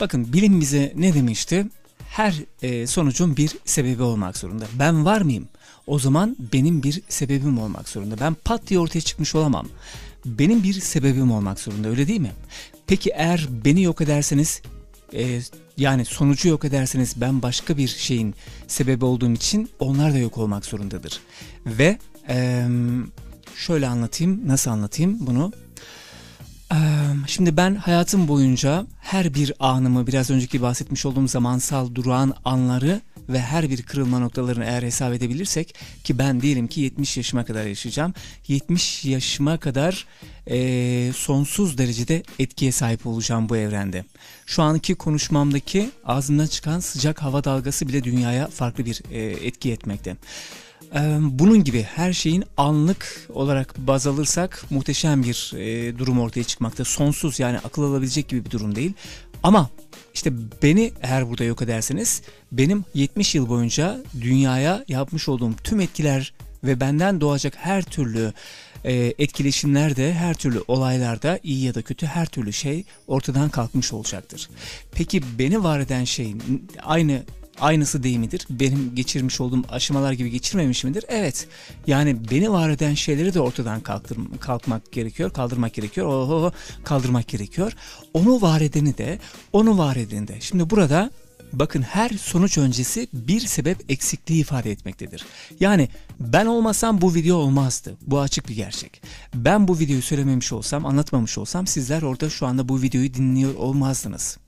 Bakın bilim bize ne demişti? Her e, sonucun bir sebebi olmak zorunda. Ben var mıyım? O zaman benim bir sebebim olmak zorunda. Ben pat diye ortaya çıkmış olamam. Benim bir sebebim olmak zorunda öyle değil mi? Peki eğer beni yok ederseniz e, yani sonucu yok ederseniz ben başka bir şeyin sebebi olduğum için onlar da yok olmak zorundadır. Ve e, şöyle anlatayım nasıl anlatayım bunu Şimdi ben hayatım boyunca her bir anımı biraz önceki bahsetmiş olduğum zamansal durağan anları ve her bir kırılma noktalarını eğer hesap edebilirsek ki ben diyelim ki 70 yaşıma kadar yaşayacağım. 70 yaşıma kadar e, sonsuz derecede etkiye sahip olacağım bu evrende. Şu anki konuşmamdaki ağzımdan çıkan sıcak hava dalgası bile dünyaya farklı bir e, etki etmekte. Ee, bunun gibi her şeyin anlık olarak baz alırsak muhteşem bir e, durum ortaya çıkmakta. Sonsuz yani akıl alabilecek gibi bir durum değil. Ama işte beni eğer burada yok ederseniz benim 70 yıl boyunca dünyaya yapmış olduğum tüm etkiler ve benden doğacak her türlü e, etkileşimlerde, her türlü olaylarda iyi ya da kötü her türlü şey ortadan kalkmış olacaktır. Peki beni var eden şey aynı aynısı değil midir? Benim geçirmiş olduğum aşamalar gibi geçirmemiş midir? Evet. Yani beni var eden şeyleri de ortadan kalktır, kalkmak gerekiyor, kaldırmak gerekiyor. Oho, kaldırmak gerekiyor. Onu var edeni de, onu var edeni de. Şimdi burada bakın her sonuç öncesi bir sebep eksikliği ifade etmektedir. Yani ben olmasam bu video olmazdı. Bu açık bir gerçek. Ben bu videoyu söylememiş olsam, anlatmamış olsam sizler orada şu anda bu videoyu dinliyor olmazdınız.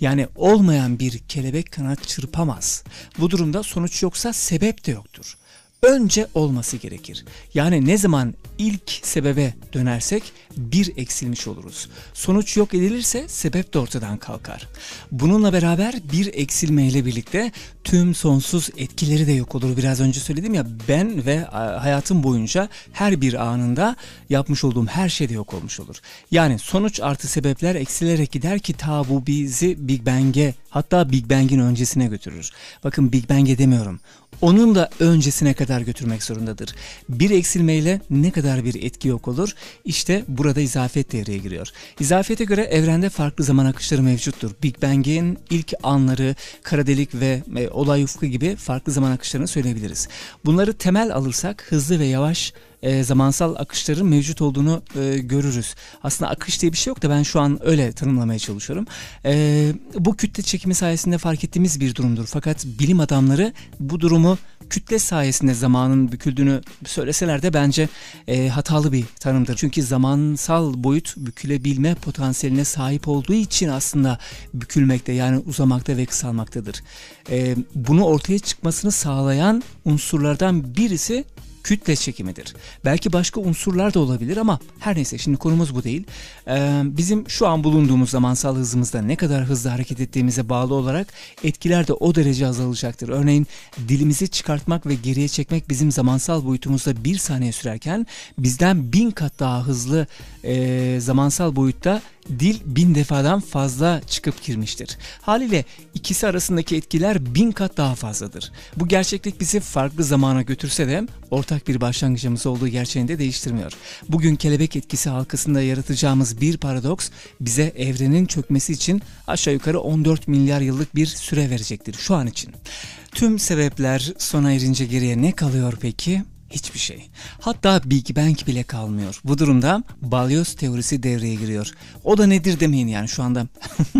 Yani olmayan bir kelebek kanat çırpamaz. Bu durumda sonuç yoksa sebep de yoktur önce olması gerekir. Yani ne zaman ilk sebebe dönersek bir eksilmiş oluruz. Sonuç yok edilirse sebep de ortadan kalkar. Bununla beraber bir eksilmeyle birlikte tüm sonsuz etkileri de yok olur. Biraz önce söyledim ya ben ve hayatım boyunca her bir anında yapmış olduğum her şey de yok olmuş olur. Yani sonuç artı sebepler eksilerek gider ki ta bu bizi Big Bang'e hatta Big Bang'in öncesine götürür. Bakın Big Bang'e demiyorum onun da öncesine kadar götürmek zorundadır. Bir eksilmeyle ne kadar bir etki yok olur? İşte burada izafet devreye giriyor. İzafiyete göre evrende farklı zaman akışları mevcuttur. Big Bang'in ilk anları, kara delik ve e, olay ufku gibi farklı zaman akışlarını söyleyebiliriz. Bunları temel alırsak hızlı ve yavaş e, zamansal akışların mevcut olduğunu e, görürüz. Aslında akış diye bir şey yok da ben şu an öyle tanımlamaya çalışıyorum. E, bu kütle çekimi sayesinde fark ettiğimiz bir durumdur. Fakat bilim adamları bu durumu kütle sayesinde zamanın büküldüğünü söyleseler de bence e, hatalı bir tanımdır. Çünkü zamansal boyut bükülebilme potansiyeline sahip olduğu için aslında bükülmekte yani uzamakta ve kısalmaktadır. E, bunu ortaya çıkmasını sağlayan unsurlardan birisi kütle çekimidir. Belki başka unsurlar da olabilir ama her neyse şimdi konumuz bu değil. Ee, bizim şu an bulunduğumuz zamansal hızımızda ne kadar hızlı hareket ettiğimize bağlı olarak etkiler de o derece azalacaktır. Örneğin dilimizi çıkartmak ve geriye çekmek bizim zamansal boyutumuzda bir saniye sürerken bizden bin kat daha hızlı e, zamansal boyutta dil bin defadan fazla çıkıp girmiştir. Haliyle ikisi arasındaki etkiler bin kat daha fazladır. Bu gerçeklik bizi farklı zamana götürse de ortak bir başlangıcımız olduğu gerçeğini de değiştirmiyor. Bugün kelebek etkisi halkasında yaratacağımız bir paradoks bize evrenin çökmesi için aşağı yukarı 14 milyar yıllık bir süre verecektir şu an için. Tüm sebepler sona erince geriye ne kalıyor peki? Hiçbir şey. Hatta Big Bang bile kalmıyor. Bu durumda balyoz teorisi devreye giriyor. O da nedir demeyin yani şu anda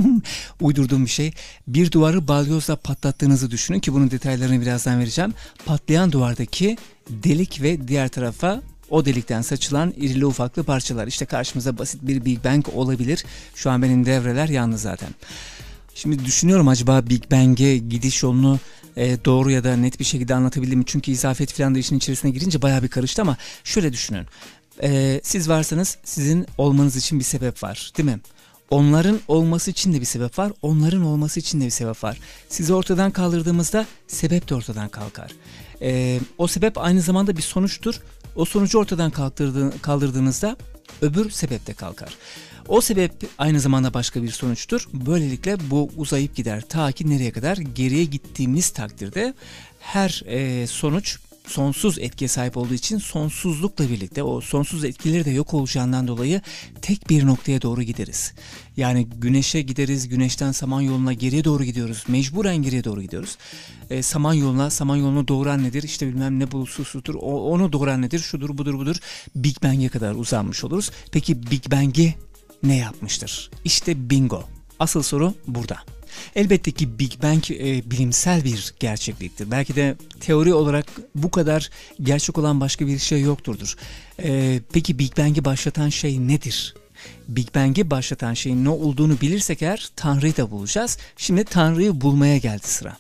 *laughs* uydurduğum bir şey. Bir duvarı balyozla patlattığınızı düşünün ki bunun detaylarını birazdan vereceğim. Patlayan duvardaki delik ve diğer tarafa o delikten saçılan irili ufaklı parçalar. işte karşımıza basit bir Big Bang olabilir. Şu an benim devreler yalnız zaten. Şimdi düşünüyorum acaba Big Bang'e gidiş yolunu e, doğru ya da net bir şekilde anlatabildim mi? Çünkü izafet falan da işin içerisine girince baya bir karıştı ama şöyle düşünün. E, siz varsanız sizin olmanız için bir sebep var değil mi? Onların olması için de bir sebep var, onların olması için de bir sebep var. Sizi ortadan kaldırdığımızda sebep de ortadan kalkar. E, o sebep aynı zamanda bir sonuçtur. O sonucu ortadan kaldırdığınızda öbür sebep de kalkar. O sebep aynı zamanda başka bir sonuçtur. Böylelikle bu uzayıp gider ta ki nereye kadar geriye gittiğimiz takdirde her e, sonuç sonsuz etkiye sahip olduğu için sonsuzlukla birlikte o sonsuz etkileri de yok olacağından dolayı tek bir noktaya doğru gideriz. Yani güneşe gideriz, güneşten saman yoluna geriye doğru gidiyoruz, mecburen geriye doğru gidiyoruz. E, saman samanyolunu doğuran nedir? İşte bilmem ne bulutsusudur, onu doğuran nedir? Şudur budur budur. Big Bang'e kadar uzanmış oluruz. Peki Big Bang'i ne yapmıştır? İşte bingo. Asıl soru burada. Elbette ki Big Bang e, bilimsel bir gerçekliktir. Belki de teori olarak bu kadar gerçek olan başka bir şey yokturdur. E, peki Big Bang'i başlatan şey nedir? Big Bang'i başlatan şeyin ne olduğunu bilirsek eğer Tanrı'yı da bulacağız. Şimdi Tanrı'yı bulmaya geldi sıra.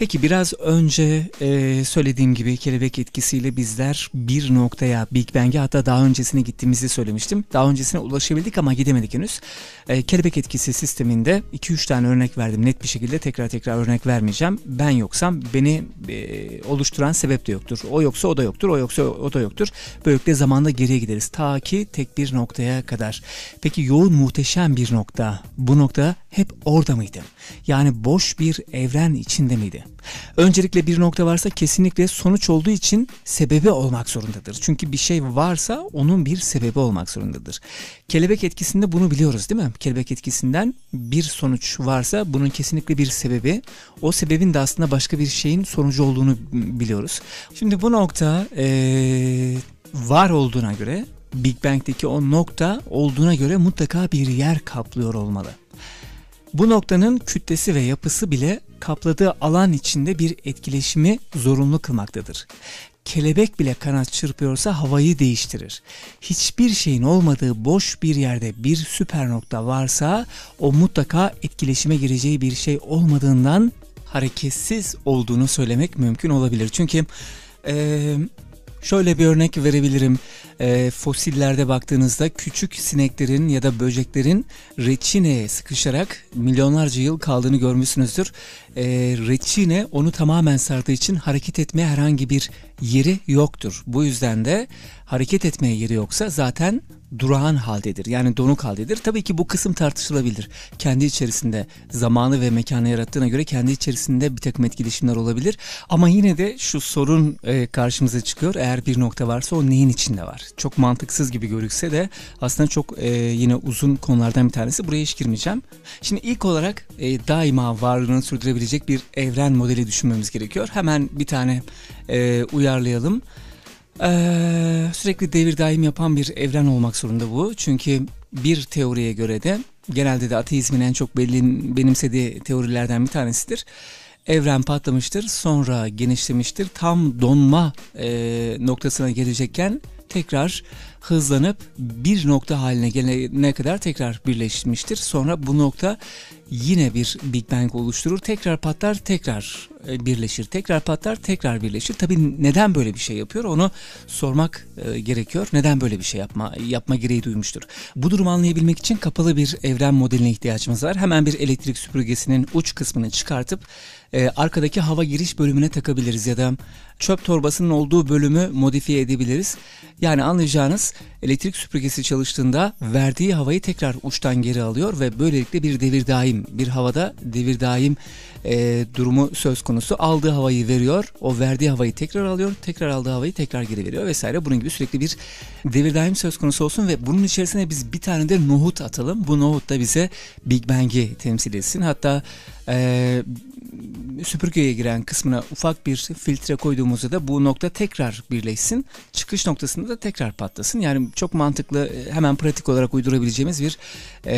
Peki biraz önce e, söylediğim gibi kelebek etkisiyle bizler bir noktaya Big Bang'e hatta daha öncesine gittiğimizi söylemiştim. Daha öncesine ulaşabildik ama gidemedik henüz. E, kelebek etkisi sisteminde 2-3 tane örnek verdim net bir şekilde tekrar tekrar örnek vermeyeceğim. Ben yoksam beni e, oluşturan sebep de yoktur. O yoksa o da yoktur, o yoksa o da yoktur. Böylelikle zamanda geriye gideriz ta ki tek bir noktaya kadar. Peki yoğun muhteşem bir nokta bu nokta hep orada mıydı? Yani boş bir evren içinde miydi? Öncelikle bir nokta varsa kesinlikle sonuç olduğu için sebebi olmak zorundadır. Çünkü bir şey varsa onun bir sebebi olmak zorundadır. Kelebek etkisinde bunu biliyoruz değil mi? Kelebek etkisinden bir sonuç varsa bunun kesinlikle bir sebebi. O sebebin de aslında başka bir şeyin sonucu olduğunu biliyoruz. Şimdi bu nokta ee, var olduğuna göre Big Bang'deki o nokta olduğuna göre mutlaka bir yer kaplıyor olmalı. Bu noktanın kütlesi ve yapısı bile kapladığı alan içinde bir etkileşimi zorunlu kılmaktadır. Kelebek bile kanat çırpıyorsa havayı değiştirir. Hiçbir şeyin olmadığı boş bir yerde bir süper nokta varsa o mutlaka etkileşime gireceği bir şey olmadığından hareketsiz olduğunu söylemek mümkün olabilir. Çünkü ee, Şöyle bir örnek verebilirim. E, fosillerde baktığınızda küçük sineklerin ya da böceklerin reçineye sıkışarak milyonlarca yıl kaldığını görmüşsünüzdür. E, reçine onu tamamen sardığı için hareket etmeye herhangi bir yeri yoktur. Bu yüzden de hareket etmeye yeri yoksa zaten durağan haldedir. Yani donuk haldedir. Tabii ki bu kısım tartışılabilir. Kendi içerisinde zamanı ve mekanı yarattığına göre kendi içerisinde bir takım etkileşimler olabilir. Ama yine de şu sorun e, karşımıza çıkıyor. Eğer bir nokta varsa o neyin içinde var? Çok mantıksız gibi görükse de aslında çok e, yine uzun konulardan bir tanesi. Buraya hiç girmeyeceğim. Şimdi ilk olarak e, daima varlığını sürdürebilecek bir evren modeli düşünmemiz gerekiyor. Hemen bir tane e, uyarlayalım sürekli devir daim yapan bir evren olmak zorunda bu. Çünkü bir teoriye göre de genelde de ateizmin en çok belli, benimsediği teorilerden bir tanesidir. Evren patlamıştır, sonra genişlemiştir. Tam donma e, noktasına gelecekken tekrar hızlanıp bir nokta haline gelene kadar tekrar birleşmiştir. Sonra bu nokta yine bir Big Bang oluşturur. Tekrar patlar, tekrar e, birleşir. Tekrar patlar, tekrar birleşir. Tabii neden böyle bir şey yapıyor onu sormak e, gerekiyor. Neden böyle bir şey yapma yapma gereği duymuştur. Bu durumu anlayabilmek için kapalı bir evren modeline ihtiyacımız var. Hemen bir elektrik süpürgesinin uç kısmını çıkartıp e, arkadaki hava giriş bölümüne takabiliriz ya da çöp torbasının olduğu bölümü modifiye edebiliriz. Yani anlayacağınız elektrik süpürgesi çalıştığında verdiği havayı tekrar uçtan geri alıyor ve böylelikle bir devir daim bir havada devir daim e, durumu söz konusu. Aldığı havayı veriyor, o verdiği havayı tekrar alıyor, tekrar aldığı havayı tekrar geri veriyor vesaire. Bunun gibi sürekli bir devir daim söz konusu olsun ve bunun içerisine biz bir tane de nohut atalım. Bu nohut da bize Big Bang'i temsil etsin. Hatta e, süpürgeye giren kısmına ufak bir filtre koyduğumuzda da bu nokta tekrar birleşsin. Çıkış noktasında da tekrar patlasın. Yani çok mantıklı e, hemen pratik olarak uydurabileceğimiz bir e,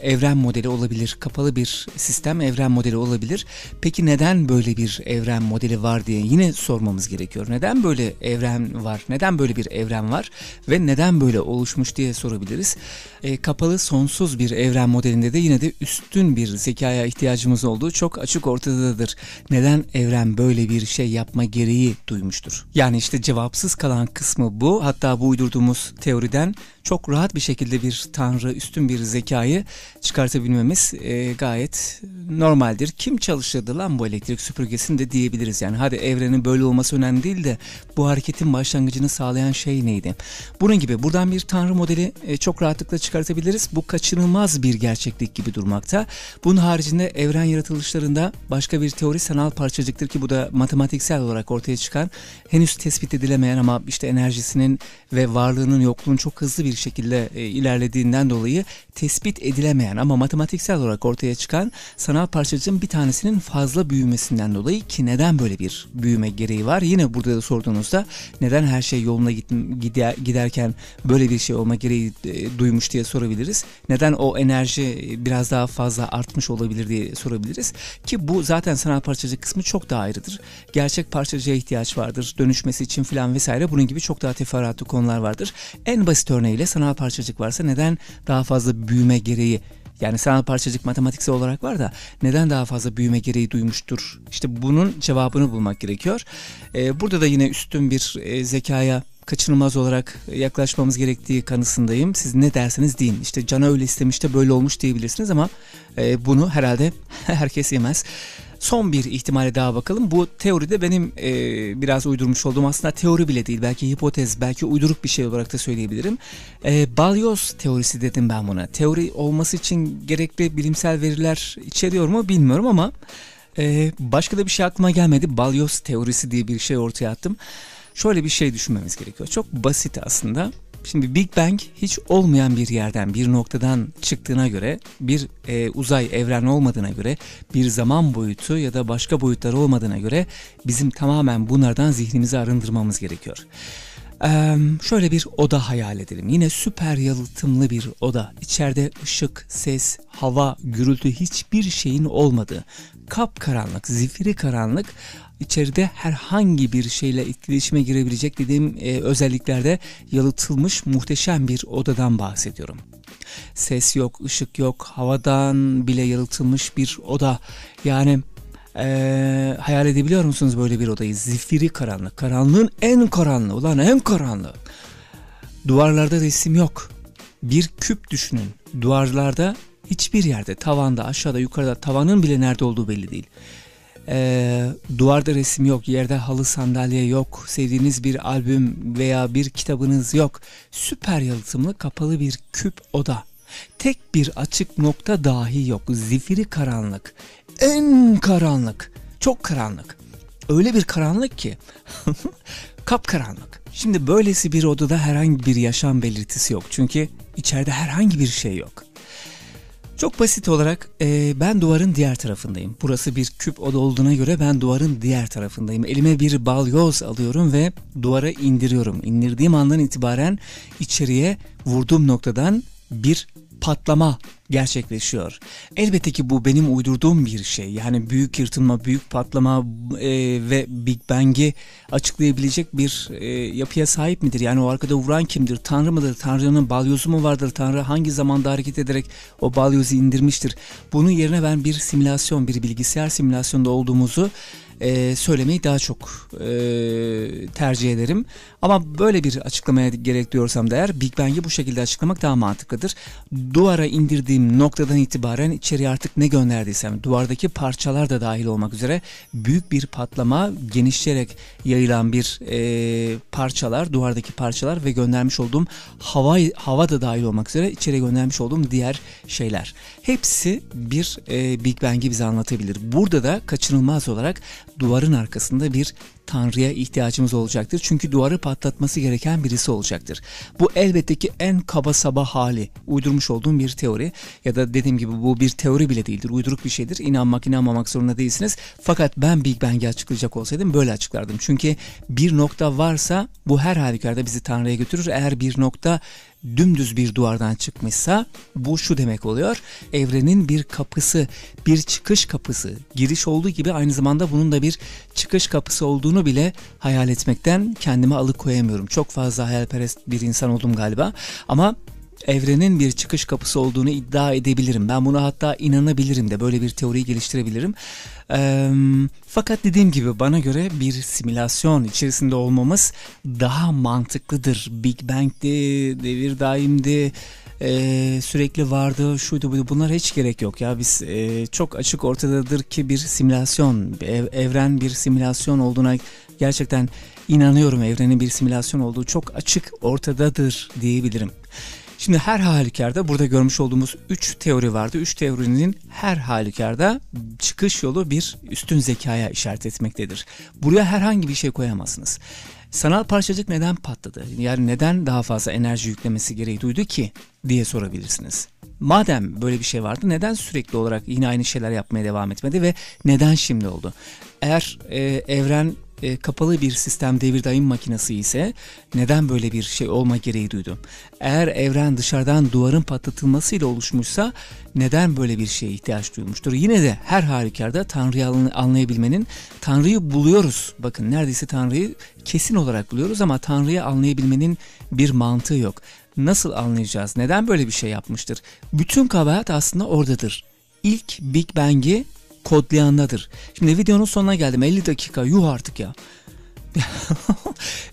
evren modeli olabilir. Kapalı bir sistem evren modeli olabilir. Peki neden böyle bir evren modeli var diye yine sormamız gerekiyor. Neden böyle evren var? Neden böyle bir evren var? Ve neden böyle oluşmuş diye sorabiliriz. E, kapalı sonsuz bir evren modelinde de yine de üstün bir zekaya ihtiyacımız olduğu çok açık açık ortadadır. Neden evren böyle bir şey yapma gereği duymuştur? Yani işte cevapsız kalan kısmı bu. Hatta bu uydurduğumuz teoriden çok rahat bir şekilde bir tanrı, üstün bir zekayı çıkartabilmemiz e, gayet normaldir. Kim çalıştırdı lan bu elektrik süpürgesini de diyebiliriz. Yani hadi evrenin böyle olması önemli değil de bu hareketin başlangıcını sağlayan şey neydi? Bunun gibi buradan bir tanrı modeli e, çok rahatlıkla çıkartabiliriz. Bu kaçınılmaz bir gerçeklik gibi durmakta. Bunun haricinde evren yaratılışlarında dışında başka bir teori sanal parçacıktır ki bu da matematiksel olarak ortaya çıkan henüz tespit edilemeyen ama işte enerjisinin ve varlığının yokluğunun çok hızlı bir şekilde e, ilerlediğinden dolayı tespit edilemeyen ama matematiksel olarak ortaya çıkan sanal parçacığın bir tanesinin fazla büyümesinden dolayı ki neden böyle bir büyüme gereği var? Yine burada da sorduğunuzda neden her şey yoluna gider, giderken böyle bir şey olma gereği e, duymuş diye sorabiliriz. Neden o enerji e, biraz daha fazla artmış olabilir diye sorabiliriz. Ki bu zaten sanal parçacık kısmı çok daha ayrıdır. Gerçek parçacığa ihtiyaç vardır. Dönüşmesi için filan vesaire bunun gibi çok daha teferruatlı konular vardır. En basit örneğiyle sanal parçacık varsa neden daha fazla büyüme gereği yani sanal parçacık matematiksel olarak var da neden daha fazla büyüme gereği duymuştur? İşte bunun cevabını bulmak gerekiyor. Ee, burada da yine üstün bir e, zekaya kaçınılmaz olarak yaklaşmamız gerektiği kanısındayım. Siz ne derseniz deyin. İşte cana öyle istemiş de böyle olmuş diyebilirsiniz ama e, bunu herhalde *laughs* herkes yemez. Son bir ihtimale daha bakalım. Bu teoride benim e, biraz uydurmuş olduğum aslında teori bile değil. Belki hipotez, belki uyduruk bir şey olarak da söyleyebilirim. E, balyoz teorisi dedim ben buna. Teori olması için gerekli bilimsel veriler içeriyor mu bilmiyorum ama... Ee, başka da bir şey aklıma gelmedi. Balyoz teorisi diye bir şey ortaya attım şöyle bir şey düşünmemiz gerekiyor. Çok basit aslında. Şimdi Big Bang hiç olmayan bir yerden, bir noktadan çıktığına göre, bir e, uzay evren olmadığına göre, bir zaman boyutu ya da başka boyutlar olmadığına göre bizim tamamen bunlardan zihnimizi arındırmamız gerekiyor. Ee, şöyle bir oda hayal edelim. Yine süper yalıtımlı bir oda. İçeride ışık, ses, hava, gürültü hiçbir şeyin olmadığı. Kap karanlık, zifiri karanlık içeride herhangi bir şeyle etkileşime girebilecek dediğim e, özelliklerde yalıtılmış muhteşem bir odadan bahsediyorum. Ses yok, ışık yok, havadan bile yalıtılmış bir oda. Yani ee, hayal edebiliyor musunuz böyle bir odayı? Zifiri karanlık, karanlığın en karanlığı, ulan en karanlığı. Duvarlarda resim yok. Bir küp düşünün. Duvarlarda hiçbir yerde, tavanda, aşağıda, yukarıda, tavanın bile nerede olduğu belli değil e, duvarda resim yok, yerde halı sandalye yok, sevdiğiniz bir albüm veya bir kitabınız yok. Süper yalıtımlı kapalı bir küp oda. Tek bir açık nokta dahi yok. Zifiri karanlık. En karanlık. Çok karanlık. Öyle bir karanlık ki *laughs* kap karanlık. Şimdi böylesi bir odada herhangi bir yaşam belirtisi yok. Çünkü içeride herhangi bir şey yok. Çok basit olarak e, ben duvarın diğer tarafındayım. Burası bir küp oda olduğuna göre ben duvarın diğer tarafındayım. Elime bir balyoz alıyorum ve duvara indiriyorum. İndirdiğim andan itibaren içeriye vurduğum noktadan bir patlama gerçekleşiyor. Elbette ki bu benim uydurduğum bir şey. Yani büyük yırtılma, büyük patlama e, ve Big Bang'i açıklayabilecek bir e, yapıya sahip midir? Yani o arkada vuran kimdir? Tanrı mıdır? Tanrı'nın balyozu mu vardır? Tanrı hangi zamanda hareket ederek o balyozu indirmiştir? Bunun yerine ben bir simülasyon, bir bilgisayar simülasyonda olduğumuzu e, söylemeyi daha çok e, tercih ederim. Ama böyle bir açıklamaya gerek diyorsam da eğer Big Bang'i bu şekilde açıklamak daha mantıklıdır. Duvara indirdiğim noktadan itibaren içeriye artık ne gönderdiysem duvardaki parçalar da dahil olmak üzere büyük bir patlama genişleyerek yayılan bir e, parçalar, duvardaki parçalar ve göndermiş olduğum hava, hava da dahil olmak üzere içeriye göndermiş olduğum diğer şeyler. Hepsi bir e, Big Bang'i bize anlatabilir. Burada da kaçınılmaz olarak duvarın arkasında bir tanrıya ihtiyacımız olacaktır. Çünkü duvarı patlatması gereken birisi olacaktır. Bu elbette ki en kaba saba hali. Uydurmuş olduğum bir teori ya da dediğim gibi bu bir teori bile değildir. Uyduruk bir şeydir. İnanmak inanmamak zorunda değilsiniz. Fakat ben Big Bang'i açıklayacak olsaydım böyle açıklardım. Çünkü bir nokta varsa bu her halükarda bizi tanrıya götürür. Eğer bir nokta dümdüz bir duvardan çıkmışsa bu şu demek oluyor. Evrenin bir kapısı, bir çıkış kapısı, giriş olduğu gibi aynı zamanda bunun da bir çıkış kapısı olduğunu bile hayal etmekten kendimi alıkoyamıyorum. Çok fazla hayalperest bir insan oldum galiba ama evrenin bir çıkış kapısı olduğunu iddia edebilirim. Ben buna hatta inanabilirim de böyle bir teoriyi geliştirebilirim. Ee, fakat dediğim gibi bana göre bir simülasyon içerisinde olmamız daha mantıklıdır. Big Bang'di, devir daimdi, ee, sürekli vardı şuydu buydu bunlar hiç gerek yok ya biz e, çok açık ortadadır ki bir simülasyon evren bir simülasyon olduğuna gerçekten inanıyorum evrenin bir simülasyon olduğu çok açık ortadadır diyebilirim. Şimdi her halükarda burada görmüş olduğumuz 3 teori vardı. 3 teorinin her halükarda çıkış yolu bir üstün zekaya işaret etmektedir. Buraya herhangi bir şey koyamazsınız. Sanal parçacık neden patladı? Yani neden daha fazla enerji yüklemesi gereği duydu ki diye sorabilirsiniz. Madem böyle bir şey vardı neden sürekli olarak yine aynı şeyler yapmaya devam etmedi ve neden şimdi oldu? Eğer e, evren e, kapalı bir sistem devir daim makinesi ise neden böyle bir şey olma gereği duydu? Eğer evren dışarıdan duvarın patlatılmasıyla oluşmuşsa neden böyle bir şeye ihtiyaç duymuştur? Yine de her halükarda Tanrı'yı anlayabilmenin, Tanrı'yı buluyoruz. Bakın neredeyse Tanrı'yı kesin olarak buluyoruz ama Tanrı'yı anlayabilmenin bir mantığı yok. Nasıl anlayacağız? Neden böyle bir şey yapmıştır? Bütün kabahat aslında oradadır. İlk Big Bang'i kodlayandadır. Şimdi videonun sonuna geldim. 50 dakika yuh artık ya.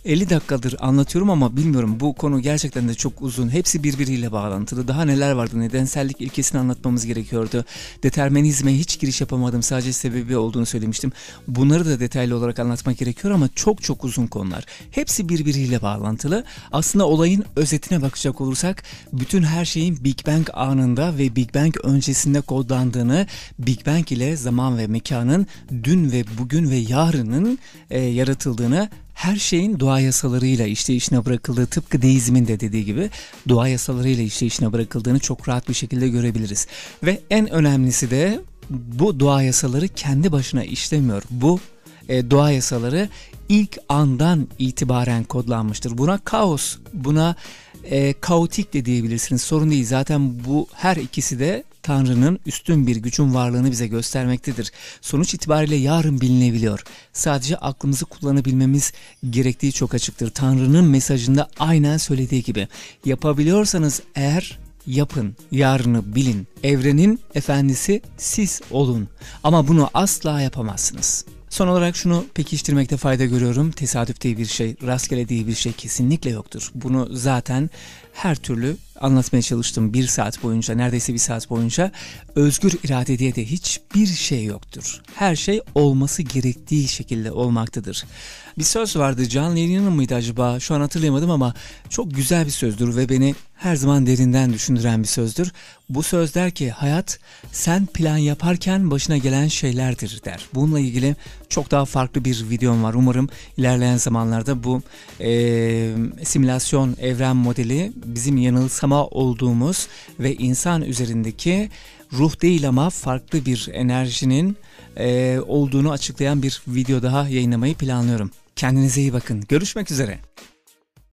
50 *laughs* dakikadır anlatıyorum ama bilmiyorum bu konu gerçekten de çok uzun. Hepsi birbiriyle bağlantılı. Daha neler vardı? Nedensellik ilkesini anlatmamız gerekiyordu. Determinizme hiç giriş yapamadım. Sadece sebebi olduğunu söylemiştim. Bunları da detaylı olarak anlatmak gerekiyor ama çok çok uzun konular. Hepsi birbiriyle bağlantılı. Aslında olayın özetine bakacak olursak bütün her şeyin Big Bang anında ve Big Bang öncesinde kodlandığını Big Bang ile zaman ve mekanın dün ve bugün ve yarının e, yaratıldığını varlığını her şeyin dua yasalarıyla işleyişine bırakıldığı tıpkı deizmin de dediği gibi dua yasalarıyla işleyişine bırakıldığını çok rahat bir şekilde görebiliriz. Ve en önemlisi de bu dua yasaları kendi başına işlemiyor. Bu e, doğa yasaları ilk andan itibaren kodlanmıştır. Buna kaos, buna e, kaotik de diyebilirsiniz. Sorun değil. Zaten bu her ikisi de Tanrı'nın üstün bir gücün varlığını bize göstermektedir. Sonuç itibariyle yarın bilinebiliyor. Sadece aklımızı kullanabilmemiz gerektiği çok açıktır. Tanrı'nın mesajında aynen söylediği gibi. Yapabiliyorsanız eğer yapın, yarını bilin. Evrenin efendisi siz olun. Ama bunu asla yapamazsınız.'' Son olarak şunu pekiştirmekte fayda görüyorum. Tesadüf diye bir şey, rastgele diye bir şey kesinlikle yoktur. Bunu zaten her türlü anlatmaya çalıştım bir saat boyunca, neredeyse bir saat boyunca. Özgür irade diye de hiçbir şey yoktur. Her şey olması gerektiği şekilde olmaktadır. Bir söz vardı, John Lennon'ın mıydı acaba? Şu an hatırlayamadım ama çok güzel bir sözdür ve beni her zaman derinden düşündüren bir sözdür. Bu söz der ki hayat sen plan yaparken başına gelen şeylerdir der. Bununla ilgili çok daha farklı bir videom var. Umarım ilerleyen zamanlarda bu e, simülasyon evren modeli bizim yanılsama olduğumuz ve insan üzerindeki ruh değil ama farklı bir enerjinin e, olduğunu açıklayan bir video daha yayınlamayı planlıyorum. Kendinize iyi bakın. Görüşmek üzere.